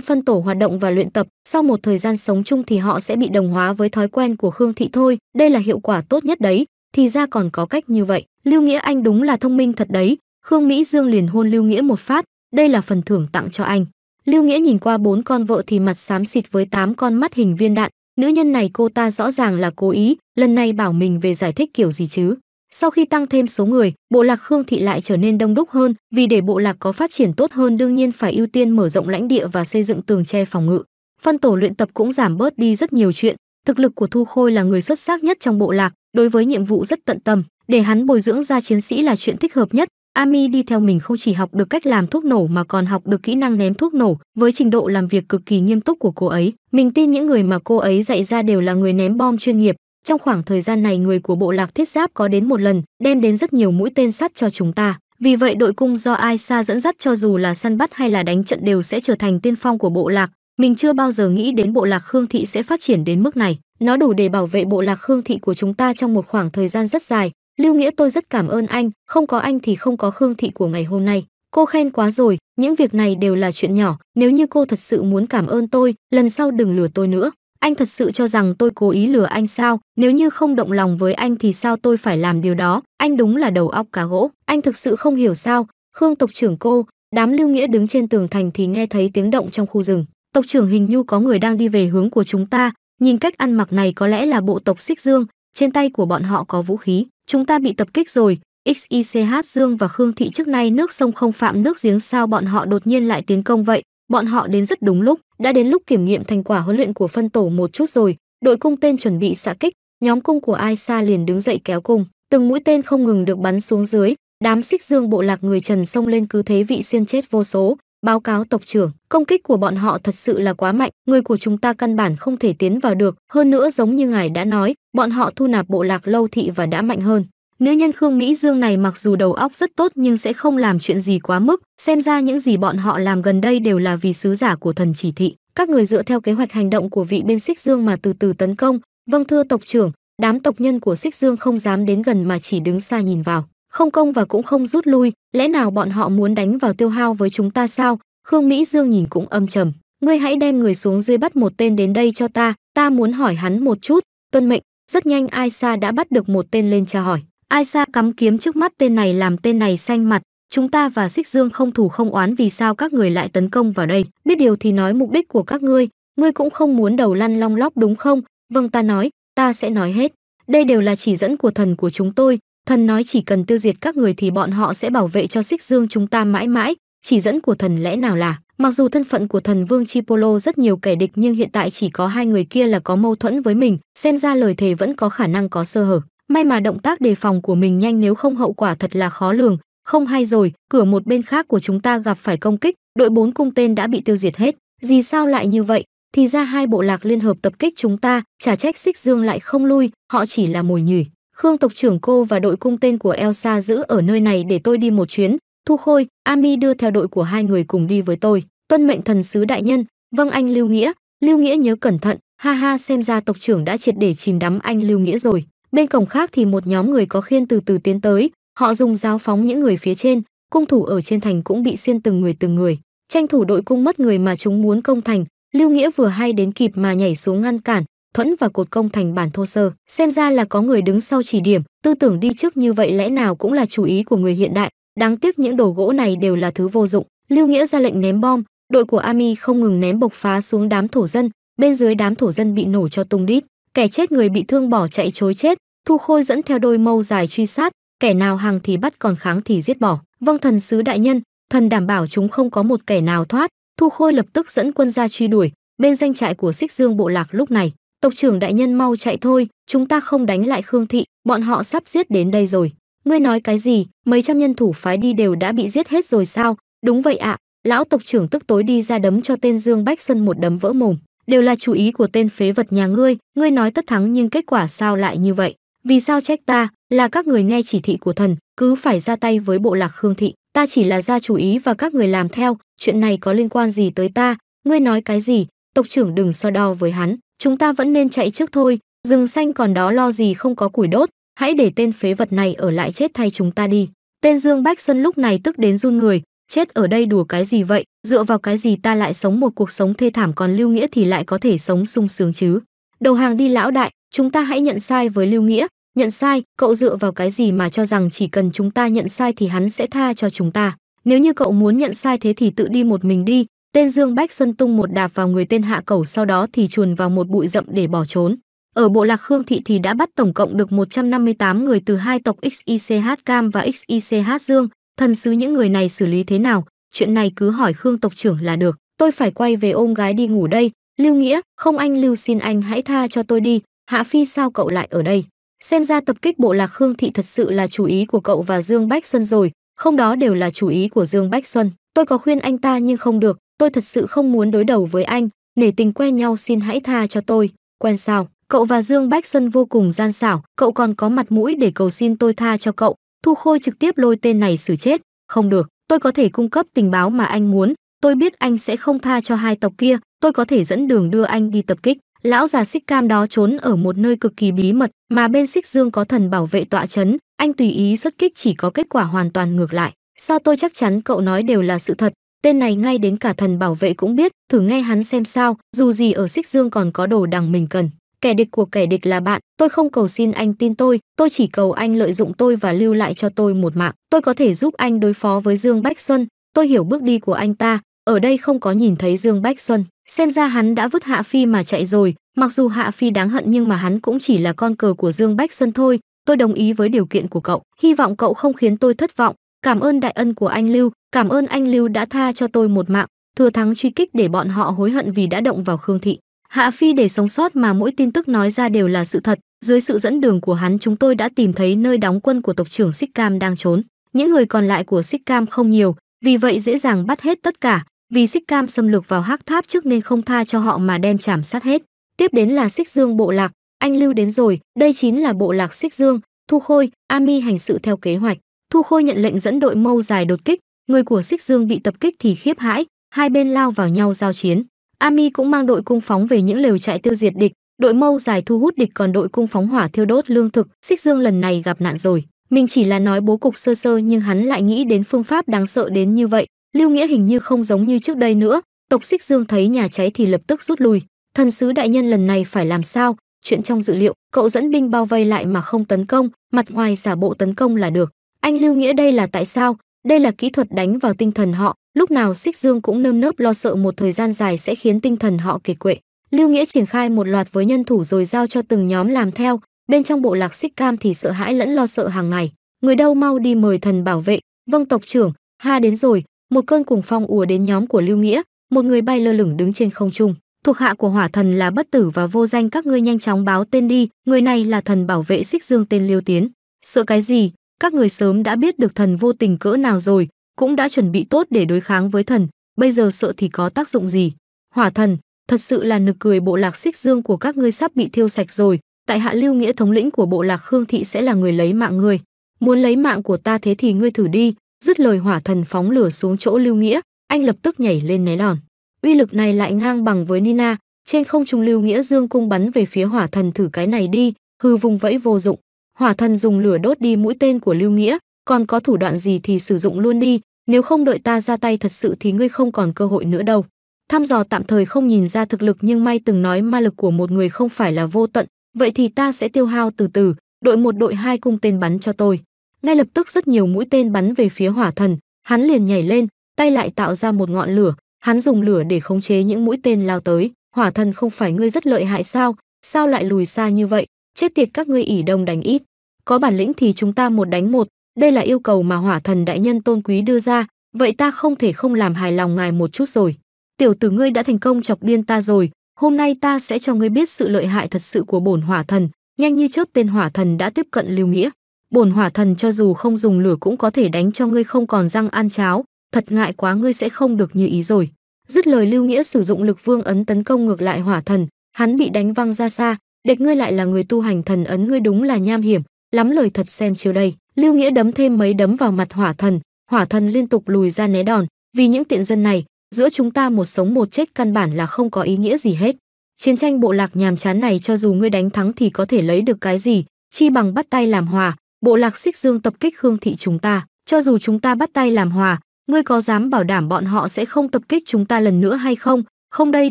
phân tổ hoạt động và luyện tập sau một thời gian sống chung thì họ sẽ bị đồng hóa với thói quen của khương thị thôi đây là hiệu quả tốt nhất đấy thì ra còn có cách như vậy lưu nghĩa anh đúng là thông minh thật đấy khương mỹ dương liền hôn lưu nghĩa một phát đây là phần thưởng tặng cho anh Lưu Nghĩa nhìn qua bốn con vợ thì mặt xám xịt với tám con mắt hình viên đạn, nữ nhân này cô ta rõ ràng là cố ý, lần này bảo mình về giải thích kiểu gì chứ. Sau khi tăng thêm số người, bộ lạc Khương Thị lại trở nên đông đúc hơn, vì để bộ lạc có phát triển tốt hơn đương nhiên phải ưu tiên mở rộng lãnh địa và xây dựng tường che phòng ngự. Phân tổ luyện tập cũng giảm bớt đi rất nhiều chuyện, thực lực của Thu Khôi là người xuất sắc nhất trong bộ lạc, đối với nhiệm vụ rất tận tâm, để hắn bồi dưỡng ra chiến sĩ là chuyện thích hợp nhất, Ami đi theo mình không chỉ học được cách làm thuốc nổ mà còn học được kỹ năng ném thuốc nổ, với trình độ làm việc cực kỳ nghiêm túc của cô ấy. Mình tin những người mà cô ấy dạy ra đều là người ném bom chuyên nghiệp. Trong khoảng thời gian này người của bộ lạc thiết giáp có đến một lần, đem đến rất nhiều mũi tên sắt cho chúng ta. Vì vậy đội cung do Aisa dẫn dắt cho dù là săn bắt hay là đánh trận đều sẽ trở thành tiên phong của bộ lạc. Mình chưa bao giờ nghĩ đến bộ lạc Khương Thị sẽ phát triển đến mức này. Nó đủ để bảo vệ bộ lạc Khương Thị của chúng ta trong một khoảng thời gian rất dài, lưu nghĩa tôi rất cảm ơn anh không có anh thì không có khương thị của ngày hôm nay cô khen quá rồi những việc này đều là chuyện nhỏ nếu như cô thật sự muốn cảm ơn tôi lần sau đừng lừa tôi nữa anh thật sự cho rằng tôi cố ý lừa anh sao nếu như không động lòng với anh thì sao tôi phải làm điều đó anh đúng là đầu óc cá gỗ anh thực sự không hiểu sao khương tộc trưởng cô đám lưu nghĩa đứng trên tường thành thì nghe thấy tiếng động trong khu rừng tộc trưởng hình như có người đang đi về hướng của chúng ta nhìn cách ăn mặc này có lẽ là bộ tộc xích dương trên tay của bọn họ có vũ khí Chúng ta bị tập kích rồi, XICH Dương và Khương Thị trước nay nước sông không phạm nước giếng sao bọn họ đột nhiên lại tiến công vậy, bọn họ đến rất đúng lúc, đã đến lúc kiểm nghiệm thành quả huấn luyện của phân tổ một chút rồi, đội cung tên chuẩn bị xạ kích, nhóm cung của Ai Sa liền đứng dậy kéo cung, từng mũi tên không ngừng được bắn xuống dưới, đám xích dương bộ lạc người Trần sông lên cứ thế vị xiên chết vô số, Báo cáo tộc trưởng, công kích của bọn họ thật sự là quá mạnh, người của chúng ta căn bản không thể tiến vào được, hơn nữa giống như ngài đã nói, bọn họ thu nạp bộ lạc lâu thị và đã mạnh hơn. Nữ nhân Khương Mỹ Dương này mặc dù đầu óc rất tốt nhưng sẽ không làm chuyện gì quá mức, xem ra những gì bọn họ làm gần đây đều là vì sứ giả của thần chỉ thị. Các người dựa theo kế hoạch hành động của vị bên Xích Dương mà từ từ tấn công. Vâng thưa tộc trưởng, đám tộc nhân của Xích Dương không dám đến gần mà chỉ đứng xa nhìn vào không công và cũng không rút lui, lẽ nào bọn họ muốn đánh vào tiêu hao với chúng ta sao? Khương Mỹ Dương nhìn cũng âm trầm, ngươi hãy đem người xuống dưới bắt một tên đến đây cho ta, ta muốn hỏi hắn một chút, tuân mệnh, rất nhanh Ai Sa đã bắt được một tên lên tra hỏi. Ai Sa cắm kiếm trước mắt tên này làm tên này xanh mặt, chúng ta và Xích Dương không thủ không oán vì sao các người lại tấn công vào đây, biết điều thì nói mục đích của các ngươi, ngươi cũng không muốn đầu lăn long lóc đúng không? Vâng ta nói, ta sẽ nói hết. Đây đều là chỉ dẫn của thần của chúng tôi, thần nói chỉ cần tiêu diệt các người thì bọn họ sẽ bảo vệ cho xích dương chúng ta mãi mãi chỉ dẫn của thần lẽ nào là mặc dù thân phận của thần vương chipolo rất nhiều kẻ địch nhưng hiện tại chỉ có hai người kia là có mâu thuẫn với mình xem ra lời thề vẫn có khả năng có sơ hở may mà động tác đề phòng của mình nhanh nếu không hậu quả thật là khó lường không hay rồi cửa một bên khác của chúng ta gặp phải công kích đội bốn cung tên đã bị tiêu diệt hết gì sao lại như vậy thì ra hai bộ lạc liên hợp tập kích chúng ta chả trách xích dương lại không lui họ chỉ là mồi nhử Khương tộc trưởng cô và đội cung tên của Elsa giữ ở nơi này để tôi đi một chuyến. Thu Khôi, Ami đưa theo đội của hai người cùng đi với tôi. Tuân mệnh thần sứ đại nhân, vâng anh Lưu Nghĩa. Lưu Nghĩa nhớ cẩn thận, ha ha xem ra tộc trưởng đã triệt để chìm đắm anh Lưu Nghĩa rồi. Bên cổng khác thì một nhóm người có khiên từ từ tiến tới, họ dùng giáo phóng những người phía trên, cung thủ ở trên thành cũng bị xiên từng người từng người. Tranh thủ đội cung mất người mà chúng muốn công thành, Lưu Nghĩa vừa hay đến kịp mà nhảy xuống ngăn cản, thuẫn và cột công thành bản thô sơ xem ra là có người đứng sau chỉ điểm tư tưởng đi trước như vậy lẽ nào cũng là chủ ý của người hiện đại đáng tiếc những đồ gỗ này đều là thứ vô dụng lưu nghĩa ra lệnh ném bom đội của ami không ngừng ném bộc phá xuống đám thổ dân bên dưới đám thổ dân bị nổ cho tung đít kẻ chết người bị thương bỏ chạy chối chết thu khôi dẫn theo đôi mâu dài truy sát kẻ nào hàng thì bắt còn kháng thì giết bỏ vâng thần sứ đại nhân thần đảm bảo chúng không có một kẻ nào thoát thu khôi lập tức dẫn quân ra truy đuổi bên danh trại của xích dương bộ lạc lúc này tộc trưởng đại nhân mau chạy thôi chúng ta không đánh lại khương thị bọn họ sắp giết đến đây rồi ngươi nói cái gì mấy trăm nhân thủ phái đi đều đã bị giết hết rồi sao đúng vậy ạ lão tộc trưởng tức tối đi ra đấm cho tên dương bách xuân một đấm vỡ mồm đều là chú ý của tên phế vật nhà ngươi ngươi nói tất thắng nhưng kết quả sao lại như vậy vì sao trách ta là các người nghe chỉ thị của thần cứ phải ra tay với bộ lạc khương thị ta chỉ là ra chú ý và các người làm theo chuyện này có liên quan gì tới ta ngươi nói cái gì tộc trưởng đừng so đo với hắn chúng ta vẫn nên chạy trước thôi rừng xanh còn đó lo gì không có củi đốt hãy để tên phế vật này ở lại chết thay chúng ta đi tên dương bách xuân lúc này tức đến run người chết ở đây đùa cái gì vậy dựa vào cái gì ta lại sống một cuộc sống thê thảm còn lưu nghĩa thì lại có thể sống sung sướng chứ đầu hàng đi lão đại chúng ta hãy nhận sai với lưu nghĩa nhận sai cậu dựa vào cái gì mà cho rằng chỉ cần chúng ta nhận sai thì hắn sẽ tha cho chúng ta nếu như cậu muốn nhận sai thế thì tự đi một mình đi Tên Dương Bách Xuân tung một đạp vào người tên Hạ Cẩu sau đó thì chuồn vào một bụi rậm để bỏ trốn. Ở bộ lạc Khương Thị thì đã bắt tổng cộng được 158 người từ hai tộc XICH Cam và XICH Dương, thần sứ những người này xử lý thế nào, chuyện này cứ hỏi Khương tộc trưởng là được. Tôi phải quay về ôm gái đi ngủ đây, Lưu Nghĩa, không anh Lưu xin anh hãy tha cho tôi đi, Hạ Phi sao cậu lại ở đây? Xem ra tập kích bộ lạc Khương Thị thật sự là chủ ý của cậu và Dương Bách Xuân rồi, không đó đều là chủ ý của Dương Bách Xuân. Tôi có khuyên anh ta nhưng không được, tôi thật sự không muốn đối đầu với anh, nể tình quen nhau xin hãy tha cho tôi, quen sao? Cậu và Dương Bách Xuân vô cùng gian xảo, cậu còn có mặt mũi để cầu xin tôi tha cho cậu, Thu Khôi trực tiếp lôi tên này xử chết, không được, tôi có thể cung cấp tình báo mà anh muốn, tôi biết anh sẽ không tha cho hai tộc kia, tôi có thể dẫn đường đưa anh đi tập kích. Lão già xích cam đó trốn ở một nơi cực kỳ bí mật, mà bên xích dương có thần bảo vệ tọa chấn, anh tùy ý xuất kích chỉ có kết quả hoàn toàn ngược lại. Sao tôi chắc chắn cậu nói đều là sự thật, tên này ngay đến cả thần bảo vệ cũng biết thử nghe hắn xem sao dù gì ở xích dương còn có đồ đằng mình cần kẻ địch của kẻ địch là bạn tôi không cầu xin anh tin tôi tôi chỉ cầu anh lợi dụng tôi và lưu lại cho tôi một mạng tôi có thể giúp anh đối phó với dương bách xuân tôi hiểu bước đi của anh ta ở đây không có nhìn thấy dương bách xuân xem ra hắn đã vứt hạ phi mà chạy rồi mặc dù hạ phi đáng hận nhưng mà hắn cũng chỉ là con cờ của dương bách xuân thôi tôi đồng ý với điều kiện của cậu hy vọng cậu không khiến tôi thất vọng cảm ơn đại ân của anh lưu cảm ơn anh lưu đã tha cho tôi một mạng thừa thắng truy kích để bọn họ hối hận vì đã động vào khương thị hạ phi để sống sót mà mỗi tin tức nói ra đều là sự thật dưới sự dẫn đường của hắn chúng tôi đã tìm thấy nơi đóng quân của tộc trưởng xích cam đang trốn những người còn lại của xích cam không nhiều vì vậy dễ dàng bắt hết tất cả vì xích cam xâm lược vào hắc tháp trước nên không tha cho họ mà đem chảm sát hết tiếp đến là xích dương bộ lạc anh lưu đến rồi đây chính là bộ lạc xích dương thu khôi ami hành sự theo kế hoạch Thu Khôi nhận lệnh dẫn đội mâu dài đột kích, người của Xích Dương bị tập kích thì khiếp hãi, hai bên lao vào nhau giao chiến. Ami cũng mang đội cung phóng về những lều trại tiêu diệt địch, đội mâu dài thu hút địch còn đội cung phóng hỏa thiêu đốt lương thực, Xích Dương lần này gặp nạn rồi. Mình chỉ là nói bố cục sơ sơ nhưng hắn lại nghĩ đến phương pháp đáng sợ đến như vậy, Lưu Nghĩa hình như không giống như trước đây nữa, tộc Xích Dương thấy nhà cháy thì lập tức rút lui. Thần sứ đại nhân lần này phải làm sao? Chuyện trong dự liệu, cậu dẫn binh bao vây lại mà không tấn công, mặt ngoài giả bộ tấn công là được. Anh Lưu Nghĩa đây là tại sao? Đây là kỹ thuật đánh vào tinh thần họ, lúc nào Xích Dương cũng nơm nớp lo sợ một thời gian dài sẽ khiến tinh thần họ kiệt quệ. Lưu Nghĩa triển khai một loạt với nhân thủ rồi giao cho từng nhóm làm theo, bên trong bộ lạc Xích Cam thì sợ hãi lẫn lo sợ hàng ngày. Người đâu mau đi mời thần bảo vệ, vâng tộc trưởng, ha đến rồi, một cơn cuồng phong ùa đến nhóm của Lưu Nghĩa, một người bay lơ lửng đứng trên không trung. Thuộc hạ của Hỏa Thần là bất tử và vô danh các ngươi nhanh chóng báo tên đi, người này là thần bảo vệ Xích Dương tên Lưu Tiến. Sợ cái gì, các người sớm đã biết được thần vô tình cỡ nào rồi, cũng đã chuẩn bị tốt để đối kháng với thần, bây giờ sợ thì có tác dụng gì. Hỏa thần, thật sự là nực cười bộ lạc xích dương của các ngươi sắp bị thiêu sạch rồi, tại hạ lưu nghĩa thống lĩnh của bộ lạc Khương Thị sẽ là người lấy mạng ngươi. Muốn lấy mạng của ta thế thì ngươi thử đi, dứt lời hỏa thần phóng lửa xuống chỗ lưu nghĩa, anh lập tức nhảy lên né đòn. Uy lực này lại ngang bằng với Nina, trên không trung lưu nghĩa dương cung bắn về phía hỏa thần thử cái này đi, hư vùng vẫy vô dụng hỏa thần dùng lửa đốt đi mũi tên của Lưu Nghĩa, còn có thủ đoạn gì thì sử dụng luôn đi, nếu không đợi ta ra tay thật sự thì ngươi không còn cơ hội nữa đâu. Thăm dò tạm thời không nhìn ra thực lực nhưng may từng nói ma lực của một người không phải là vô tận, vậy thì ta sẽ tiêu hao từ từ, đội một đội hai cung tên bắn cho tôi. Ngay lập tức rất nhiều mũi tên bắn về phía hỏa thần, hắn liền nhảy lên, tay lại tạo ra một ngọn lửa, hắn dùng lửa để khống chế những mũi tên lao tới. Hỏa thần không phải ngươi rất lợi hại sao, sao lại lùi xa như vậy, chết tiệt các ngươi ỉ đông đánh ít có bản lĩnh thì chúng ta một đánh một đây là yêu cầu mà hỏa thần đại nhân tôn quý đưa ra vậy ta không thể không làm hài lòng ngài một chút rồi tiểu tử ngươi đã thành công chọc điên ta rồi hôm nay ta sẽ cho ngươi biết sự lợi hại thật sự của bổn hỏa thần nhanh như chớp tên hỏa thần đã tiếp cận lưu nghĩa bổn hỏa thần cho dù không dùng lửa cũng có thể đánh cho ngươi không còn răng ăn cháo thật ngại quá ngươi sẽ không được như ý rồi dứt lời lưu nghĩa sử dụng lực vương ấn tấn công ngược lại hỏa thần hắn bị đánh văng ra xa địch ngươi lại là người tu hành thần ấn ngươi đúng là nham hiểm, lắm lời thật xem chiều đây. Lưu Nghĩa đấm thêm mấy đấm vào mặt hỏa thần, hỏa thần liên tục lùi ra né đòn, vì những tiện dân này, giữa chúng ta một sống một chết căn bản là không có ý nghĩa gì hết. Chiến tranh bộ lạc nhàm chán này cho dù ngươi đánh thắng thì có thể lấy được cái gì, chi bằng bắt tay làm hòa, bộ lạc xích dương tập kích hương thị chúng ta, cho dù chúng ta bắt tay làm hòa, ngươi có dám bảo đảm bọn họ sẽ không tập kích chúng ta lần nữa hay không? Không đây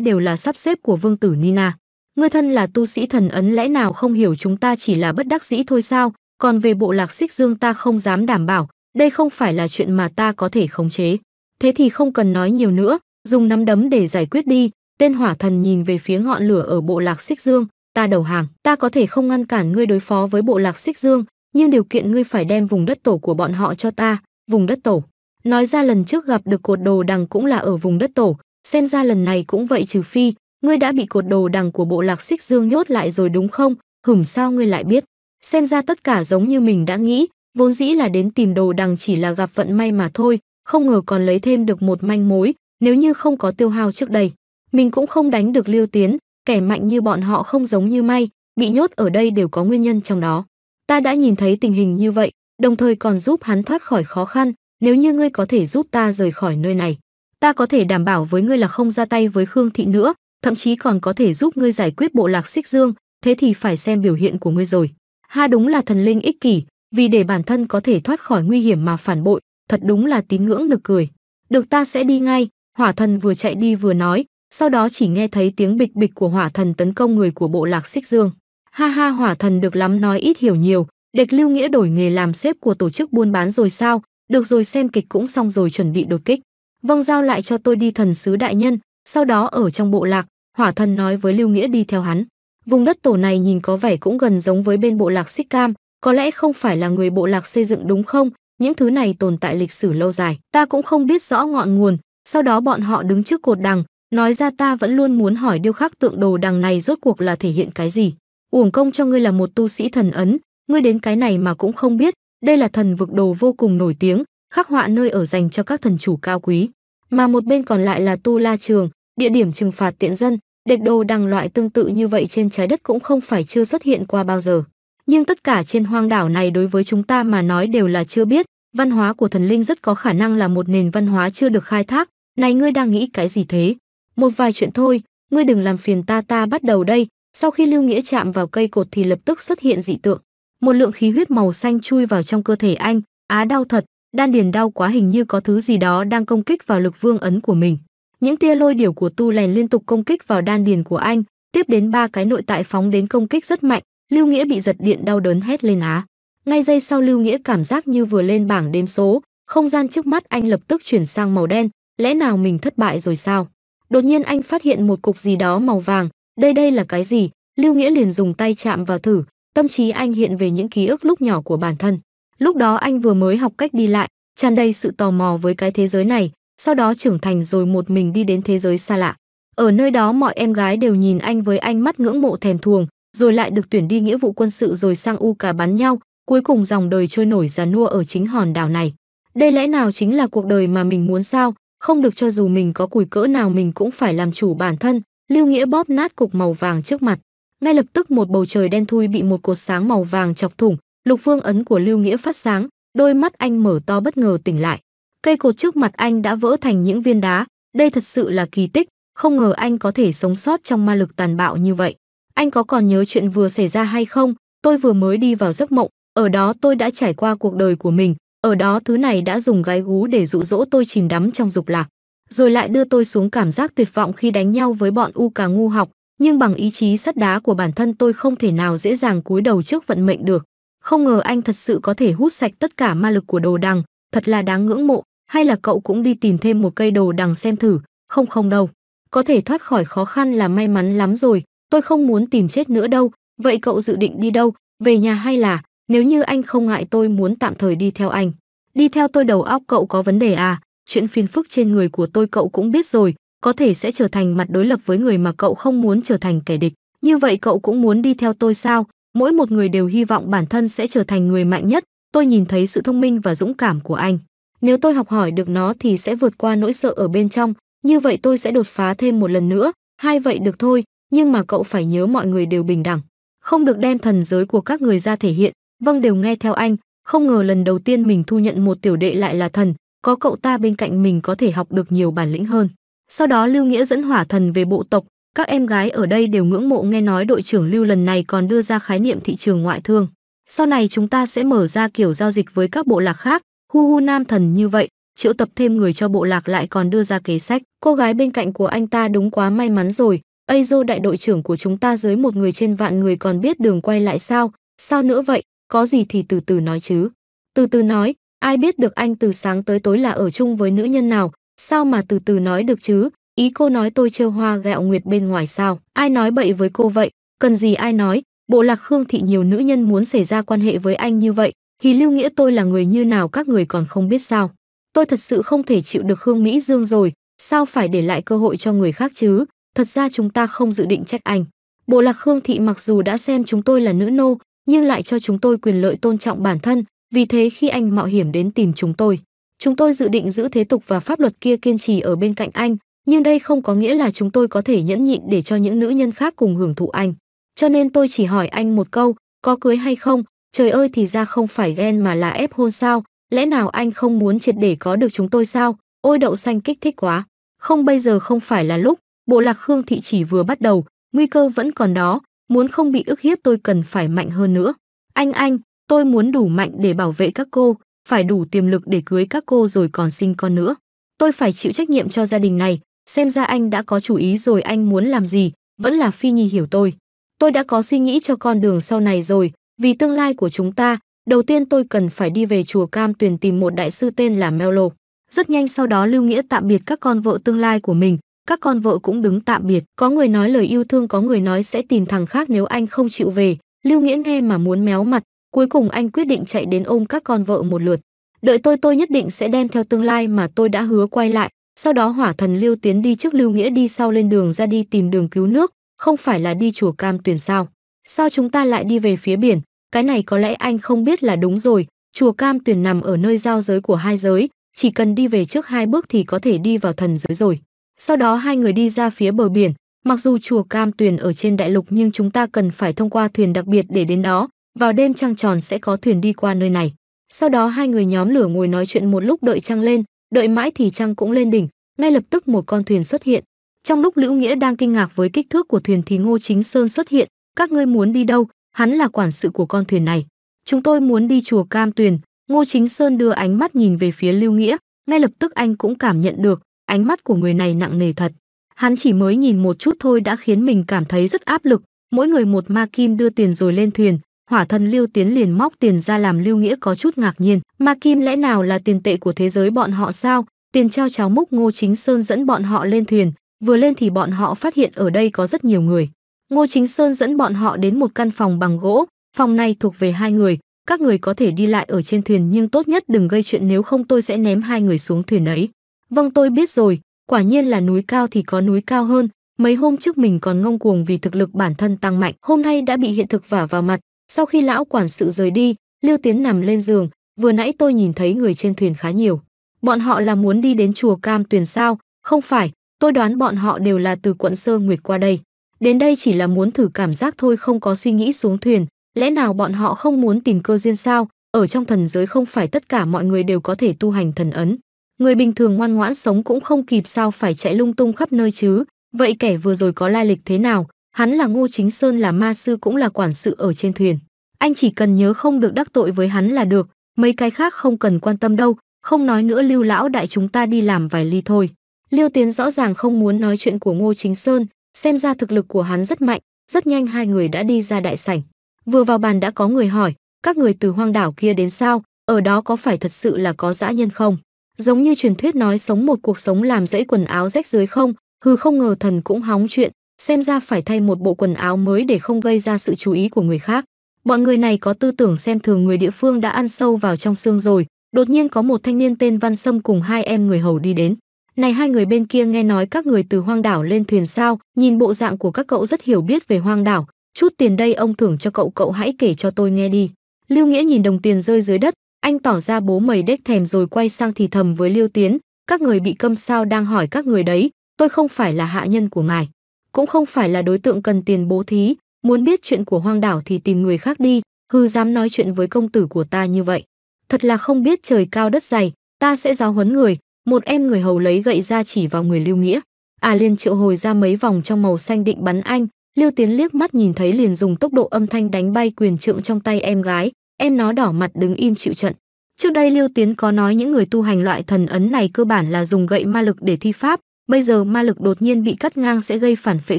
đều là sắp xếp của vương tử Nina ngươi thân là tu sĩ thần ấn lẽ nào không hiểu chúng ta chỉ là bất đắc dĩ thôi sao, còn về bộ lạc xích dương ta không dám đảm bảo, đây không phải là chuyện mà ta có thể khống chế. Thế thì không cần nói nhiều nữa, dùng nắm đấm để giải quyết đi, tên hỏa thần nhìn về phía ngọn lửa ở bộ lạc xích dương, ta đầu hàng, ta có thể không ngăn cản ngươi đối phó với bộ lạc xích dương, nhưng điều kiện ngươi phải đem vùng đất tổ của bọn họ cho ta, vùng đất tổ. Nói ra lần trước gặp được cột đồ đằng cũng là ở vùng đất tổ, xem ra lần này cũng vậy trừ phi ngươi đã bị cột đồ đằng của bộ lạc xích dương nhốt lại rồi đúng không hửm sao ngươi lại biết xem ra tất cả giống như mình đã nghĩ vốn dĩ là đến tìm đồ đằng chỉ là gặp vận may mà thôi không ngờ còn lấy thêm được một manh mối nếu như không có tiêu hao trước đây mình cũng không đánh được liêu tiến kẻ mạnh như bọn họ không giống như may bị nhốt ở đây đều có nguyên nhân trong đó ta đã nhìn thấy tình hình như vậy đồng thời còn giúp hắn thoát khỏi khó khăn nếu như ngươi có thể giúp ta rời khỏi nơi này ta có thể đảm bảo với ngươi là không ra tay với khương thị nữa thậm chí còn có thể giúp ngươi giải quyết bộ lạc xích dương, thế thì phải xem biểu hiện của ngươi rồi. Ha đúng là thần linh ích kỷ, vì để bản thân có thể thoát khỏi nguy hiểm mà phản bội, thật đúng là tín ngưỡng nực cười. Được ta sẽ đi ngay, hỏa thần vừa chạy đi vừa nói, sau đó chỉ nghe thấy tiếng bịch bịch của hỏa thần tấn công người của bộ lạc xích dương. Ha ha hỏa thần được lắm nói ít hiểu nhiều, địch lưu nghĩa đổi nghề làm sếp của tổ chức buôn bán rồi sao, được rồi xem kịch cũng xong rồi chuẩn bị đột kích. Vâng giao lại cho tôi đi thần sứ đại nhân, sau đó ở trong bộ lạc, hỏa thần nói với Lưu Nghĩa đi theo hắn. Vùng đất tổ này nhìn có vẻ cũng gần giống với bên bộ lạc Xích Cam, có lẽ không phải là người bộ lạc xây dựng đúng không? Những thứ này tồn tại lịch sử lâu dài, ta cũng không biết rõ ngọn nguồn. Sau đó bọn họ đứng trước cột đằng, nói ra ta vẫn luôn muốn hỏi điêu khắc tượng đồ đằng này rốt cuộc là thể hiện cái gì. Uổng công cho ngươi là một tu sĩ thần ấn, ngươi đến cái này mà cũng không biết, đây là thần vực đồ vô cùng nổi tiếng, khắc họa nơi ở dành cho các thần chủ cao quý. Mà một bên còn lại là Tu La Trường, địa điểm trừng phạt tiện dân, đệt đồ đằng loại tương tự như vậy trên trái đất cũng không phải chưa xuất hiện qua bao giờ. Nhưng tất cả trên hoang đảo này đối với chúng ta mà nói đều là chưa biết, văn hóa của thần linh rất có khả năng là một nền văn hóa chưa được khai thác. Này ngươi đang nghĩ cái gì thế? Một vài chuyện thôi, ngươi đừng làm phiền ta ta bắt đầu đây. Sau khi Lưu Nghĩa chạm vào cây cột thì lập tức xuất hiện dị tượng. Một lượng khí huyết màu xanh chui vào trong cơ thể anh, á đau thật, đan điền đau quá hình như có thứ gì đó đang công kích vào lực vương ấn của mình. Những tia lôi điểu của tu lèn liên tục công kích vào đan điền của anh, tiếp đến ba cái nội tại phóng đến công kích rất mạnh, Lưu Nghĩa bị giật điện đau đớn hét lên á. Ngay giây sau Lưu Nghĩa cảm giác như vừa lên bảng đếm số, không gian trước mắt anh lập tức chuyển sang màu đen, lẽ nào mình thất bại rồi sao? Đột nhiên anh phát hiện một cục gì đó màu vàng, đây đây là cái gì? Lưu Nghĩa liền dùng tay chạm vào thử, tâm trí anh hiện về những ký ức lúc nhỏ của bản thân. Lúc đó anh vừa mới học cách đi lại, tràn đầy sự tò mò với cái thế giới này, sau đó trưởng thành rồi một mình đi đến thế giới xa lạ. Ở nơi đó mọi em gái đều nhìn anh với ánh mắt ngưỡng mộ thèm thuồng, rồi lại được tuyển đi nghĩa vụ quân sự rồi sang U cả bắn nhau, cuối cùng dòng đời trôi nổi già nua ở chính hòn đảo này. Đây lẽ nào chính là cuộc đời mà mình muốn sao, không được cho dù mình có củi cỡ nào mình cũng phải làm chủ bản thân, Lưu Nghĩa bóp nát cục màu vàng trước mặt. Ngay lập tức một bầu trời đen thui bị một cột sáng màu vàng chọc thủng, lục phương ấn của Lưu Nghĩa phát sáng, đôi mắt anh mở to bất ngờ tỉnh lại. Cây cột trước mặt anh đã vỡ thành những viên đá, đây thật sự là kỳ tích, không ngờ anh có thể sống sót trong ma lực tàn bạo như vậy. Anh có còn nhớ chuyện vừa xảy ra hay không? Tôi vừa mới đi vào giấc mộng, ở đó tôi đã trải qua cuộc đời của mình, ở đó thứ này đã dùng gái gú để dụ dỗ tôi chìm đắm trong dục lạc, rồi lại đưa tôi xuống cảm giác tuyệt vọng khi đánh nhau với bọn u cà ngu học, nhưng bằng ý chí sắt đá của bản thân tôi không thể nào dễ dàng cúi đầu trước vận mệnh được. Không ngờ anh thật sự có thể hút sạch tất cả ma lực của đồ đằng, thật là đáng ngưỡng mộ, hay là cậu cũng đi tìm thêm một cây đồ đằng xem thử, không không đâu. Có thể thoát khỏi khó khăn là may mắn lắm rồi, tôi không muốn tìm chết nữa đâu, vậy cậu dự định đi đâu, về nhà hay là, nếu như anh không ngại tôi muốn tạm thời đi theo anh. Đi theo tôi đầu óc cậu có vấn đề à, chuyện phiền phức trên người của tôi cậu cũng biết rồi, có thể sẽ trở thành mặt đối lập với người mà cậu không muốn trở thành kẻ địch. Như vậy cậu cũng muốn đi theo tôi sao? Mỗi một người đều hy vọng bản thân sẽ trở thành người mạnh nhất. Tôi nhìn thấy sự thông minh và dũng cảm của anh. Nếu tôi học hỏi được nó thì sẽ vượt qua nỗi sợ ở bên trong, như vậy tôi sẽ đột phá thêm một lần nữa, hai vậy được thôi, nhưng mà cậu phải nhớ mọi người đều bình đẳng, không được đem thần giới của các người ra thể hiện, vâng đều nghe theo anh, không ngờ lần đầu tiên mình thu nhận một tiểu đệ lại là thần, có cậu ta bên cạnh mình có thể học được nhiều bản lĩnh hơn. Sau đó Lưu Nghĩa dẫn hỏa thần về bộ tộc, các em gái ở đây đều ngưỡng mộ nghe nói đội trưởng Lưu lần này còn đưa ra khái niệm thị trường ngoại thương. Sau này chúng ta sẽ mở ra kiểu giao dịch với các bộ lạc khác, Hu Hu nam thần như vậy, triệu tập thêm người cho bộ lạc lại còn đưa ra kế sách. Cô gái bên cạnh của anh ta đúng quá may mắn rồi. Azo đại đội trưởng của chúng ta dưới một người trên vạn người còn biết đường quay lại sao? Sao nữa vậy? Có gì thì từ từ nói chứ. Từ từ nói, ai biết được anh từ sáng tới tối là ở chung với nữ nhân nào? Sao mà từ từ nói được chứ? Ý cô nói tôi trêu hoa gạo nguyệt bên ngoài sao? Ai nói bậy với cô vậy? Cần gì ai nói? Bộ lạc Khương Thị nhiều nữ nhân muốn xảy ra quan hệ với anh như vậy, Hí Lưu Nghĩa tôi là người như nào các người còn không biết sao. Tôi thật sự không thể chịu được khương Mỹ Dương rồi, sao phải để lại cơ hội cho người khác chứ? Thật ra chúng ta không dự định trách anh. Bộ lạc Khương Thị mặc dù đã xem chúng tôi là nữ nô, nhưng lại cho chúng tôi quyền lợi tôn trọng bản thân, vì thế khi anh mạo hiểm đến tìm chúng tôi, chúng tôi dự định giữ thế tục và pháp luật kia kiên trì ở bên cạnh anh, nhưng đây không có nghĩa là chúng tôi có thể nhẫn nhịn để cho những nữ nhân khác cùng hưởng thụ anh. Cho nên tôi chỉ hỏi anh một câu, có cưới hay không, trời ơi thì ra không phải ghen mà là ép hôn sao, lẽ nào anh không muốn triệt để có được chúng tôi sao, ôi đậu xanh kích thích quá. Không bây giờ không phải là lúc, bộ lạc Khương Thị chỉ vừa bắt đầu, nguy cơ vẫn còn đó, muốn không bị ức hiếp tôi cần phải mạnh hơn nữa. Anh anh, tôi muốn đủ mạnh để bảo vệ các cô, phải đủ tiềm lực để cưới các cô rồi còn sinh con nữa. Tôi phải chịu trách nhiệm cho gia đình này, xem ra anh đã có chủ ý rồi anh muốn làm gì, vẫn là Phi Nhi hiểu tôi. Tôi đã có suy nghĩ cho con đường sau này rồi, vì tương lai của chúng ta, đầu tiên tôi cần phải đi về chùa Cam Tuyền tìm một đại sư tên là Melo. Rất nhanh sau đó Lưu Nghĩa tạm biệt các con vợ tương lai của mình, các con vợ cũng đứng tạm biệt. Có người nói lời yêu thương có người nói sẽ tìm thằng khác nếu anh không chịu về. Lưu Nghĩa nghe mà muốn méo mặt, cuối cùng anh quyết định chạy đến ôm các con vợ một lượt. Đợi tôi tôi nhất định sẽ đem theo tương lai mà tôi đã hứa quay lại. Sau đó hỏa thần Lưu Tiến đi trước Lưu Nghĩa đi sau lên đường ra đi tìm đường cứu nước, không phải là đi chùa Cam Tuyền sao. Sao chúng ta lại đi về phía biển, cái này có lẽ anh không biết là đúng rồi, chùa Cam Tuyền nằm ở nơi giao giới của hai giới, chỉ cần đi về trước hai bước thì có thể đi vào thần giới rồi. Sau đó hai người đi ra phía bờ biển, mặc dù chùa Cam Tuyền ở trên đại lục nhưng chúng ta cần phải thông qua thuyền đặc biệt để đến đó, vào đêm trăng tròn sẽ có thuyền đi qua nơi này. Sau đó hai người nhóm lửa ngồi nói chuyện một lúc đợi trăng lên, đợi mãi thì trăng cũng lên đỉnh, ngay lập tức một con thuyền xuất hiện. Trong lúc Lữ Nghĩa đang kinh ngạc với kích thước của thuyền thì Ngô Chính Sơn xuất hiện, các ngươi muốn đi đâu, hắn là quản sự của con thuyền này. Chúng tôi muốn đi chùa Cam Tuyền, Ngô Chính Sơn đưa ánh mắt nhìn về phía Lưu Nghĩa, ngay lập tức anh cũng cảm nhận được, ánh mắt của người này nặng nề thật. Hắn chỉ mới nhìn một chút thôi đã khiến mình cảm thấy rất áp lực, mỗi người một ma kim đưa tiền rồi lên thuyền, hỏa thần Lưu Tiến liền móc tiền ra làm Lưu Nghĩa có chút ngạc nhiên. Ma kim lẽ nào là tiền tệ của thế giới bọn họ sao? Tiền trao cháo múc Ngô Chính Sơn dẫn bọn họ lên thuyền, vừa lên thì bọn họ phát hiện ở đây có rất nhiều người. Ngô Chính Sơn dẫn bọn họ đến một căn phòng bằng gỗ, phòng này thuộc về hai người, các người có thể đi lại ở trên thuyền nhưng tốt nhất đừng gây chuyện nếu không tôi sẽ ném hai người xuống thuyền ấy. Vâng tôi biết rồi, quả nhiên là núi cao thì có núi cao hơn, mấy hôm trước mình còn ngông cuồng vì thực lực bản thân tăng mạnh, hôm nay đã bị hiện thực vả vào mặt. Sau khi lão quản sự rời đi, Lưu Tiến nằm lên giường, vừa nãy tôi nhìn thấy người trên thuyền khá nhiều. Bọn họ là muốn đi đến chùa Cam Tuyền sao? Không phải, tôi đoán bọn họ đều là từ quận Sơ Nguyệt qua đây. Đến đây chỉ là muốn thử cảm giác thôi không có suy nghĩ xuống thuyền, lẽ nào bọn họ không muốn tìm cơ duyên sao? Ở trong thần giới không phải tất cả mọi người đều có thể tu hành thần ấn. Người bình thường ngoan ngoãn sống cũng không kịp sao phải chạy lung tung khắp nơi chứ? Vậy kẻ vừa rồi có lai lịch thế nào? Hắn là Ngô Chính Sơn là ma sư cũng là quản sự ở trên thuyền. Anh chỉ cần nhớ không được đắc tội với hắn là được, mấy cái khác không cần quan tâm đâu, không nói nữa Lưu lão đại chúng ta đi làm vài ly thôi. Lưu Tiến rõ ràng không muốn nói chuyện của Ngô Chính Sơn, xem ra thực lực của hắn rất mạnh, rất nhanh hai người đã đi ra đại sảnh. Vừa vào bàn đã có người hỏi, các người từ hoang đảo kia đến sao, ở đó có phải thật sự là có dã nhân không? Giống như truyền thuyết nói sống một cuộc sống làm dãy quần áo rách dưới không, hư không ngờ thần cũng hóng chuyện, xem ra phải thay một bộ quần áo mới để không gây ra sự chú ý của người khác. Mọi người này có tư tưởng xem thường người địa phương đã ăn sâu vào trong xương rồi, đột nhiên có một thanh niên tên Văn Sâm cùng hai em người hầu đi đến này hai người bên kia nghe nói các người từ hoang đảo lên thuyền sao, nhìn bộ dạng của các cậu rất hiểu biết về hoang đảo, chút tiền đây ông thưởng cho cậu cậu hãy kể cho tôi nghe đi. Lưu Nghĩa nhìn đồng tiền rơi dưới đất, anh tỏ ra bố mầy đếch thèm rồi quay sang thì thầm với Lưu Tiến, các người bị câm sao đang hỏi các người đấy, tôi không phải là hạ nhân của ngài, cũng không phải là đối tượng cần tiền bố thí, muốn biết chuyện của hoang đảo thì tìm người khác đi, hư dám nói chuyện với công tử của ta như vậy. Thật là không biết trời cao đất dày, ta sẽ giáo huấn người, một em người hầu lấy gậy ra chỉ vào người lưu nghĩa à liên triệu hồi ra mấy vòng trong màu xanh định bắn anh lưu tiến liếc mắt nhìn thấy liền dùng tốc độ âm thanh đánh bay quyền trượng trong tay em gái em nó đỏ mặt đứng im chịu trận trước đây lưu tiến có nói những người tu hành loại thần ấn này cơ bản là dùng gậy ma lực để thi pháp bây giờ ma lực đột nhiên bị cắt ngang sẽ gây phản phệ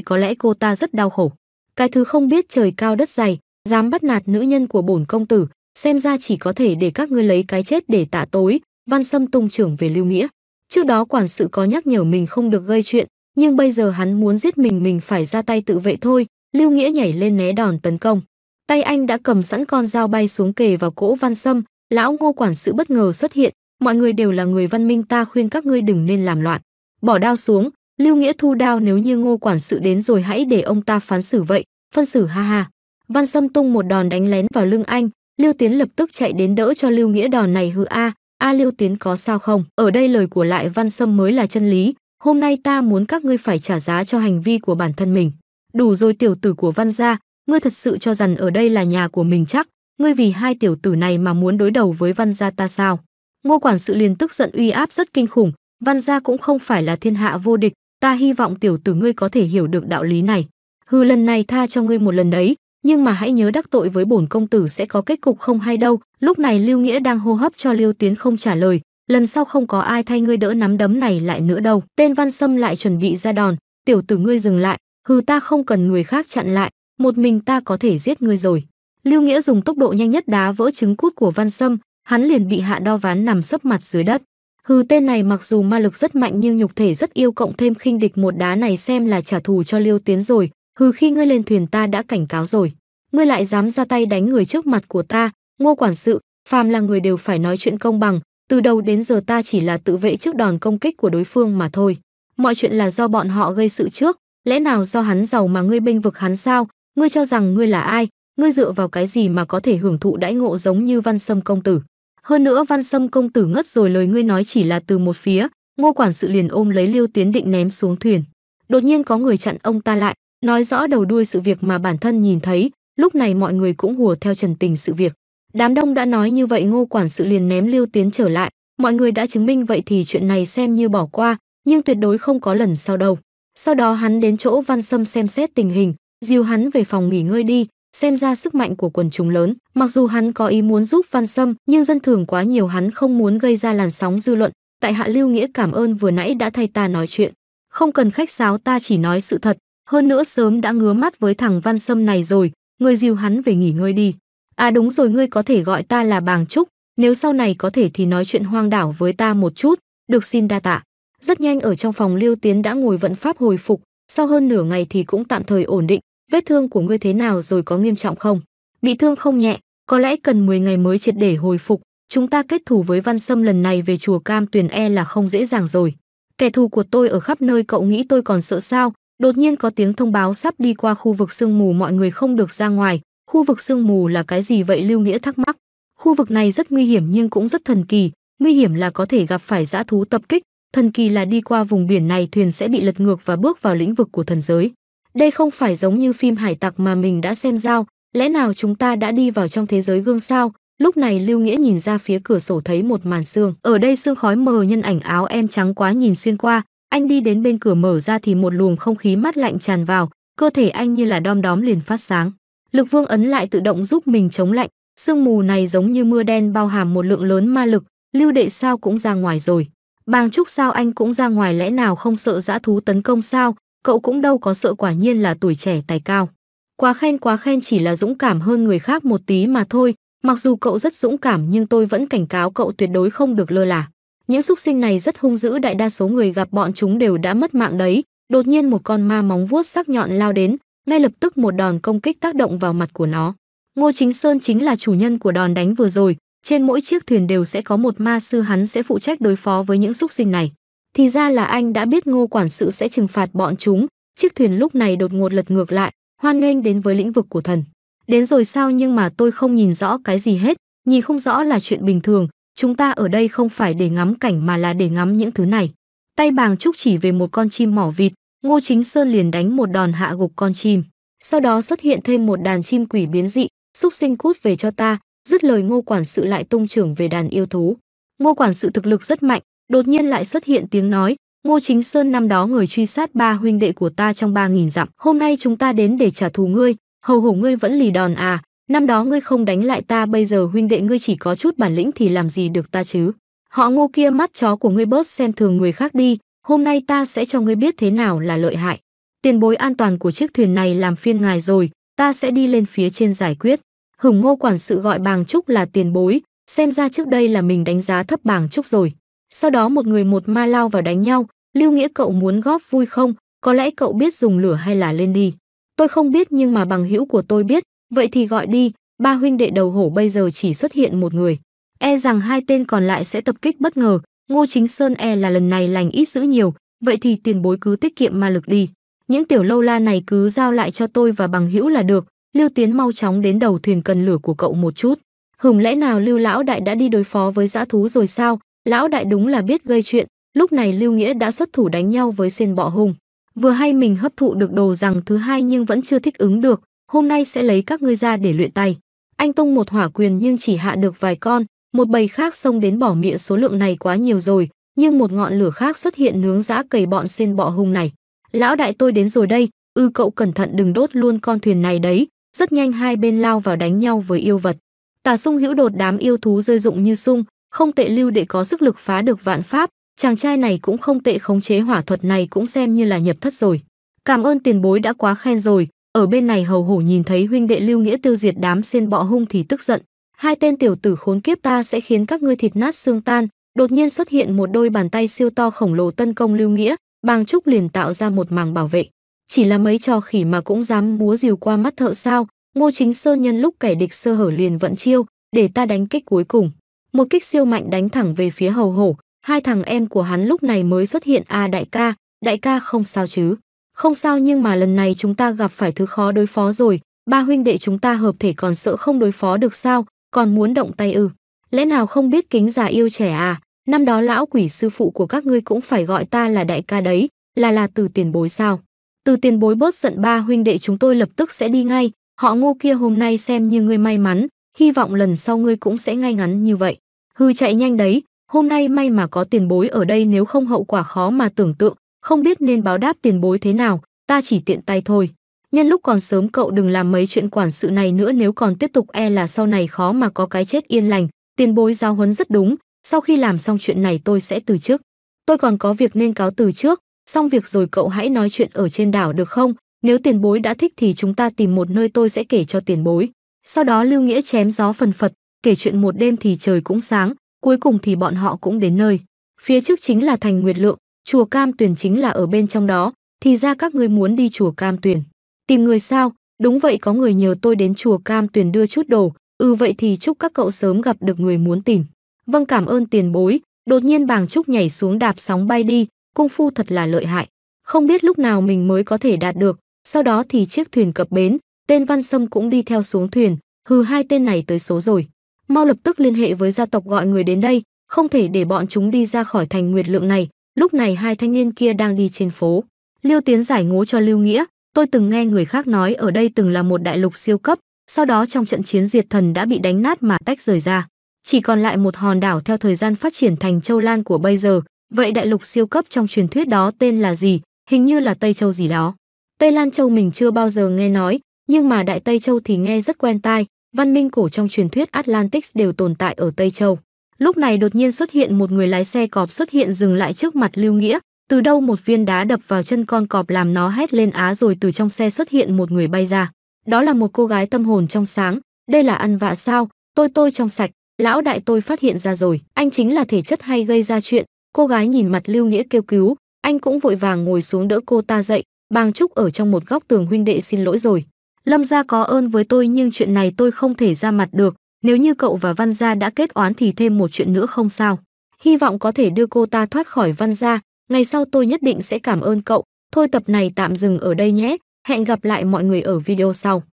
có lẽ cô ta rất đau khổ cái thứ không biết trời cao đất dày dám bắt nạt nữ nhân của bổn công tử xem ra chỉ có thể để các ngươi lấy cái chết để tạ tối văn sâm tung trưởng về lưu nghĩa Trước đó quản sự có nhắc nhở mình không được gây chuyện, nhưng bây giờ hắn muốn giết mình mình phải ra tay tự vệ thôi, Lưu Nghĩa nhảy lên né đòn tấn công. Tay anh đã cầm sẵn con dao bay xuống kề vào cỗ Văn Sâm, lão Ngô quản sự bất ngờ xuất hiện, mọi người đều là người văn minh ta khuyên các ngươi đừng nên làm loạn. Bỏ đao xuống, Lưu Nghĩa thu đao nếu như Ngô quản sự đến rồi hãy để ông ta phán xử vậy, phân xử ha ha. Văn Sâm tung một đòn đánh lén vào lưng anh, Lưu Tiến lập tức chạy đến đỡ cho Lưu Nghĩa đòn này hư a, à, a liêu tiến có sao không ở đây lời của lại văn sâm mới là chân lý hôm nay ta muốn các ngươi phải trả giá cho hành vi của bản thân mình đủ rồi tiểu tử của văn gia ngươi thật sự cho rằng ở đây là nhà của mình chắc ngươi vì hai tiểu tử này mà muốn đối đầu với văn gia ta sao ngô quản sự liền tức giận uy áp rất kinh khủng văn gia cũng không phải là thiên hạ vô địch ta hy vọng tiểu tử ngươi có thể hiểu được đạo lý này hư lần này tha cho ngươi một lần đấy nhưng mà hãy nhớ đắc tội với bổn công tử sẽ có kết cục không hay đâu. Lúc này Lưu Nghĩa đang hô hấp cho Lưu Tiến không trả lời, lần sau không có ai thay ngươi đỡ nắm đấm này lại nữa đâu. Tên Văn Sâm lại chuẩn bị ra đòn, tiểu tử ngươi dừng lại, hừ ta không cần người khác chặn lại, một mình ta có thể giết ngươi rồi. Lưu Nghĩa dùng tốc độ nhanh nhất đá vỡ trứng cút của Văn Sâm, hắn liền bị hạ đo ván nằm sấp mặt dưới đất. Hừ tên này mặc dù ma lực rất mạnh nhưng nhục thể rất yêu cộng thêm khinh địch một đá này xem là trả thù cho Liêu Tiến rồi, hừ khi ngươi lên thuyền ta đã cảnh cáo rồi ngươi lại dám ra tay đánh người trước mặt của ta ngô quản sự phàm là người đều phải nói chuyện công bằng từ đầu đến giờ ta chỉ là tự vệ trước đòn công kích của đối phương mà thôi mọi chuyện là do bọn họ gây sự trước lẽ nào do hắn giàu mà ngươi bênh vực hắn sao ngươi cho rằng ngươi là ai ngươi dựa vào cái gì mà có thể hưởng thụ đãi ngộ giống như văn sâm công tử hơn nữa văn sâm công tử ngất rồi lời ngươi nói chỉ là từ một phía ngô quản sự liền ôm lấy liêu tiến định ném xuống thuyền đột nhiên có người chặn ông ta lại nói rõ đầu đuôi sự việc mà bản thân nhìn thấy, lúc này mọi người cũng hùa theo trần tình sự việc. Đám đông đã nói như vậy ngô quản sự liền ném lưu tiến trở lại, mọi người đã chứng minh vậy thì chuyện này xem như bỏ qua, nhưng tuyệt đối không có lần sau đâu. Sau đó hắn đến chỗ Văn Sâm xem xét tình hình, dìu hắn về phòng nghỉ ngơi đi, xem ra sức mạnh của quần chúng lớn. Mặc dù hắn có ý muốn giúp Văn Sâm, nhưng dân thường quá nhiều hắn không muốn gây ra làn sóng dư luận. Tại hạ Lưu Nghĩa cảm ơn vừa nãy đã thay ta nói chuyện. Không cần khách sáo ta chỉ nói sự thật, hơn nữa sớm đã ngứa mắt với thằng Văn Sâm này rồi, ngươi dìu hắn về nghỉ ngơi đi. À đúng rồi ngươi có thể gọi ta là Bàng Trúc, nếu sau này có thể thì nói chuyện hoang đảo với ta một chút, được xin đa tạ. Rất nhanh ở trong phòng Liêu Tiến đã ngồi vận pháp hồi phục, sau hơn nửa ngày thì cũng tạm thời ổn định, vết thương của ngươi thế nào rồi có nghiêm trọng không? Bị thương không nhẹ, có lẽ cần 10 ngày mới triệt để hồi phục, chúng ta kết thù với Văn Sâm lần này về chùa Cam Tuyền e là không dễ dàng rồi. Kẻ thù của tôi ở khắp nơi cậu nghĩ tôi còn sợ sao, Đột nhiên có tiếng thông báo sắp đi qua khu vực sương mù mọi người không được ra ngoài. Khu vực sương mù là cái gì vậy Lưu Nghĩa thắc mắc. Khu vực này rất nguy hiểm nhưng cũng rất thần kỳ, nguy hiểm là có thể gặp phải dã thú tập kích, thần kỳ là đi qua vùng biển này thuyền sẽ bị lật ngược và bước vào lĩnh vực của thần giới. Đây không phải giống như phim hải tặc mà mình đã xem giao, lẽ nào chúng ta đã đi vào trong thế giới gương sao? Lúc này Lưu Nghĩa nhìn ra phía cửa sổ thấy một màn xương, ở đây xương khói mờ nhân ảnh áo em trắng quá nhìn xuyên qua, anh đi đến bên cửa mở ra thì một luồng không khí mát lạnh tràn vào, cơ thể anh như là đom đóm liền phát sáng. Lực vương ấn lại tự động giúp mình chống lạnh, sương mù này giống như mưa đen bao hàm một lượng lớn ma lực, lưu đệ sao cũng ra ngoài rồi. Bàng trúc sao anh cũng ra ngoài lẽ nào không sợ dã thú tấn công sao, cậu cũng đâu có sợ quả nhiên là tuổi trẻ tài cao. Quá khen quá khen chỉ là dũng cảm hơn người khác một tí mà thôi, mặc dù cậu rất dũng cảm nhưng tôi vẫn cảnh cáo cậu tuyệt đối không được lơ là những xúc sinh này rất hung dữ đại đa số người gặp bọn chúng đều đã mất mạng đấy đột nhiên một con ma móng vuốt sắc nhọn lao đến ngay lập tức một đòn công kích tác động vào mặt của nó ngô chính sơn chính là chủ nhân của đòn đánh vừa rồi trên mỗi chiếc thuyền đều sẽ có một ma sư hắn sẽ phụ trách đối phó với những xúc sinh này thì ra là anh đã biết ngô quản sự sẽ trừng phạt bọn chúng chiếc thuyền lúc này đột ngột lật ngược lại hoan nghênh đến với lĩnh vực của thần đến rồi sao nhưng mà tôi không nhìn rõ cái gì hết nhìn không rõ là chuyện bình thường chúng ta ở đây không phải để ngắm cảnh mà là để ngắm những thứ này. Tay bàng trúc chỉ về một con chim mỏ vịt, Ngô Chính Sơn liền đánh một đòn hạ gục con chim. Sau đó xuất hiện thêm một đàn chim quỷ biến dị, xúc sinh cút về cho ta, dứt lời Ngô quản sự lại tung trưởng về đàn yêu thú. Ngô quản sự thực lực rất mạnh, đột nhiên lại xuất hiện tiếng nói, Ngô Chính Sơn năm đó người truy sát ba huynh đệ của ta trong ba nghìn dặm, hôm nay chúng ta đến để trả thù ngươi, hầu hổ ngươi vẫn lì đòn à, năm đó ngươi không đánh lại ta bây giờ huynh đệ ngươi chỉ có chút bản lĩnh thì làm gì được ta chứ họ ngô kia mắt chó của ngươi bớt xem thường người khác đi hôm nay ta sẽ cho ngươi biết thế nào là lợi hại tiền bối an toàn của chiếc thuyền này làm phiên ngài rồi ta sẽ đi lên phía trên giải quyết hùng ngô quản sự gọi bàng trúc là tiền bối xem ra trước đây là mình đánh giá thấp bàng trúc rồi sau đó một người một ma lao vào đánh nhau lưu nghĩa cậu muốn góp vui không có lẽ cậu biết dùng lửa hay là lên đi tôi không biết nhưng mà bằng hữu của tôi biết Vậy thì gọi đi, ba huynh đệ đầu hổ bây giờ chỉ xuất hiện một người. E rằng hai tên còn lại sẽ tập kích bất ngờ, Ngô Chính Sơn e là lần này lành ít giữ nhiều, vậy thì tiền bối cứ tiết kiệm ma lực đi. Những tiểu lâu la này cứ giao lại cho tôi và bằng hữu là được, Lưu Tiến mau chóng đến đầu thuyền cần lửa của cậu một chút. hùng lẽ nào Lưu Lão Đại đã đi đối phó với dã thú rồi sao? Lão Đại đúng là biết gây chuyện, lúc này Lưu Nghĩa đã xuất thủ đánh nhau với sen bọ hùng. Vừa hay mình hấp thụ được đồ rằng thứ hai nhưng vẫn chưa thích ứng được, hôm nay sẽ lấy các ngươi ra để luyện tay. Anh tung một hỏa quyền nhưng chỉ hạ được vài con, một bầy khác xông đến bỏ miệng. số lượng này quá nhiều rồi, nhưng một ngọn lửa khác xuất hiện nướng dã cầy bọn sen bọ hung này. Lão đại tôi đến rồi đây, ư cậu cẩn thận đừng đốt luôn con thuyền này đấy. Rất nhanh hai bên lao vào đánh nhau với yêu vật. Tà sung hữu đột đám yêu thú rơi dụng như sung, không tệ lưu để có sức lực phá được vạn pháp, chàng trai này cũng không tệ khống chế hỏa thuật này cũng xem như là nhập thất rồi. Cảm ơn tiền bối đã quá khen rồi, ở bên này hầu hổ nhìn thấy huynh đệ Lưu Nghĩa tiêu diệt đám sen bọ hung thì tức giận, hai tên tiểu tử khốn kiếp ta sẽ khiến các ngươi thịt nát xương tan, đột nhiên xuất hiện một đôi bàn tay siêu to khổng lồ tấn công Lưu Nghĩa, Bàng Trúc liền tạo ra một màng bảo vệ. Chỉ là mấy trò khỉ mà cũng dám múa rìu qua mắt thợ sao? Ngô Chính Sơn nhân lúc kẻ địch sơ hở liền vận chiêu, để ta đánh kích cuối cùng. Một kích siêu mạnh đánh thẳng về phía hầu hổ, hai thằng em của hắn lúc này mới xuất hiện a à, đại ca, đại ca không sao chứ? Không sao nhưng mà lần này chúng ta gặp phải thứ khó đối phó rồi, ba huynh đệ chúng ta hợp thể còn sợ không đối phó được sao, còn muốn động tay ư. Lẽ nào không biết kính già yêu trẻ à, năm đó lão quỷ sư phụ của các ngươi cũng phải gọi ta là đại ca đấy, là là từ tiền bối sao. Từ tiền bối bớt giận ba huynh đệ chúng tôi lập tức sẽ đi ngay, họ ngu kia hôm nay xem như ngươi may mắn, hy vọng lần sau ngươi cũng sẽ ngay ngắn như vậy. Hư chạy nhanh đấy, hôm nay may mà có tiền bối ở đây nếu không hậu quả khó mà tưởng tượng, không biết nên báo đáp tiền bối thế nào, ta chỉ tiện tay thôi. Nhân lúc còn sớm cậu đừng làm mấy chuyện quản sự này nữa nếu còn tiếp tục e là sau này khó mà có cái chết yên lành, tiền bối giáo huấn rất đúng, sau khi làm xong chuyện này tôi sẽ từ chức. Tôi còn có việc nên cáo từ trước, xong việc rồi cậu hãy nói chuyện ở trên đảo được không? Nếu tiền bối đã thích thì chúng ta tìm một nơi tôi sẽ kể cho tiền bối. Sau đó Lưu Nghĩa chém gió phần phật, kể chuyện một đêm thì trời cũng sáng, cuối cùng thì bọn họ cũng đến nơi. Phía trước chính là thành Nguyệt Lượng, Chùa Cam Tuyền chính là ở bên trong đó, thì ra các ngươi muốn đi chùa Cam Tuyền. Tìm người sao? Đúng vậy có người nhờ tôi đến chùa Cam Tuyền đưa chút đồ, ừ vậy thì chúc các cậu sớm gặp được người muốn tìm. Vâng cảm ơn tiền bối, đột nhiên bàng trúc nhảy xuống đạp sóng bay đi, cung phu thật là lợi hại. Không biết lúc nào mình mới có thể đạt được, sau đó thì chiếc thuyền cập bến, tên Văn Sâm cũng đi theo xuống thuyền, hừ hai tên này tới số rồi. Mau lập tức liên hệ với gia tộc gọi người đến đây, không thể để bọn chúng đi ra khỏi thành nguyệt lượng này, Lúc này hai thanh niên kia đang đi trên phố. Liêu Tiến giải ngố cho Lưu Nghĩa, tôi từng nghe người khác nói ở đây từng là một đại lục siêu cấp, sau đó trong trận chiến diệt thần đã bị đánh nát mà tách rời ra. Chỉ còn lại một hòn đảo theo thời gian phát triển thành châu Lan của bây giờ, vậy đại lục siêu cấp trong truyền thuyết đó tên là gì, hình như là Tây Châu gì đó. Tây Lan Châu mình chưa bao giờ nghe nói, nhưng mà Đại Tây Châu thì nghe rất quen tai, văn minh cổ trong truyền thuyết Atlantis đều tồn tại ở Tây Châu. Lúc này đột nhiên xuất hiện một người lái xe cọp xuất hiện dừng lại trước mặt Lưu Nghĩa, từ đâu một viên đá đập vào chân con cọp làm nó hét lên á rồi từ trong xe xuất hiện một người bay ra. Đó là một cô gái tâm hồn trong sáng, đây là ăn vạ sao, tôi tôi trong sạch, lão đại tôi phát hiện ra rồi, anh chính là thể chất hay gây ra chuyện. Cô gái nhìn mặt Lưu Nghĩa kêu cứu, anh cũng vội vàng ngồi xuống đỡ cô ta dậy, bàng trúc ở trong một góc tường huynh đệ xin lỗi rồi. Lâm gia có ơn với tôi nhưng chuyện này tôi không thể ra mặt được, nếu như cậu và Văn Gia đã kết oán thì thêm một chuyện nữa không sao. Hy vọng có thể đưa cô ta thoát khỏi Văn Gia, ngày sau tôi nhất định sẽ cảm ơn cậu. Thôi tập này tạm dừng ở đây nhé, hẹn gặp lại mọi người ở video sau.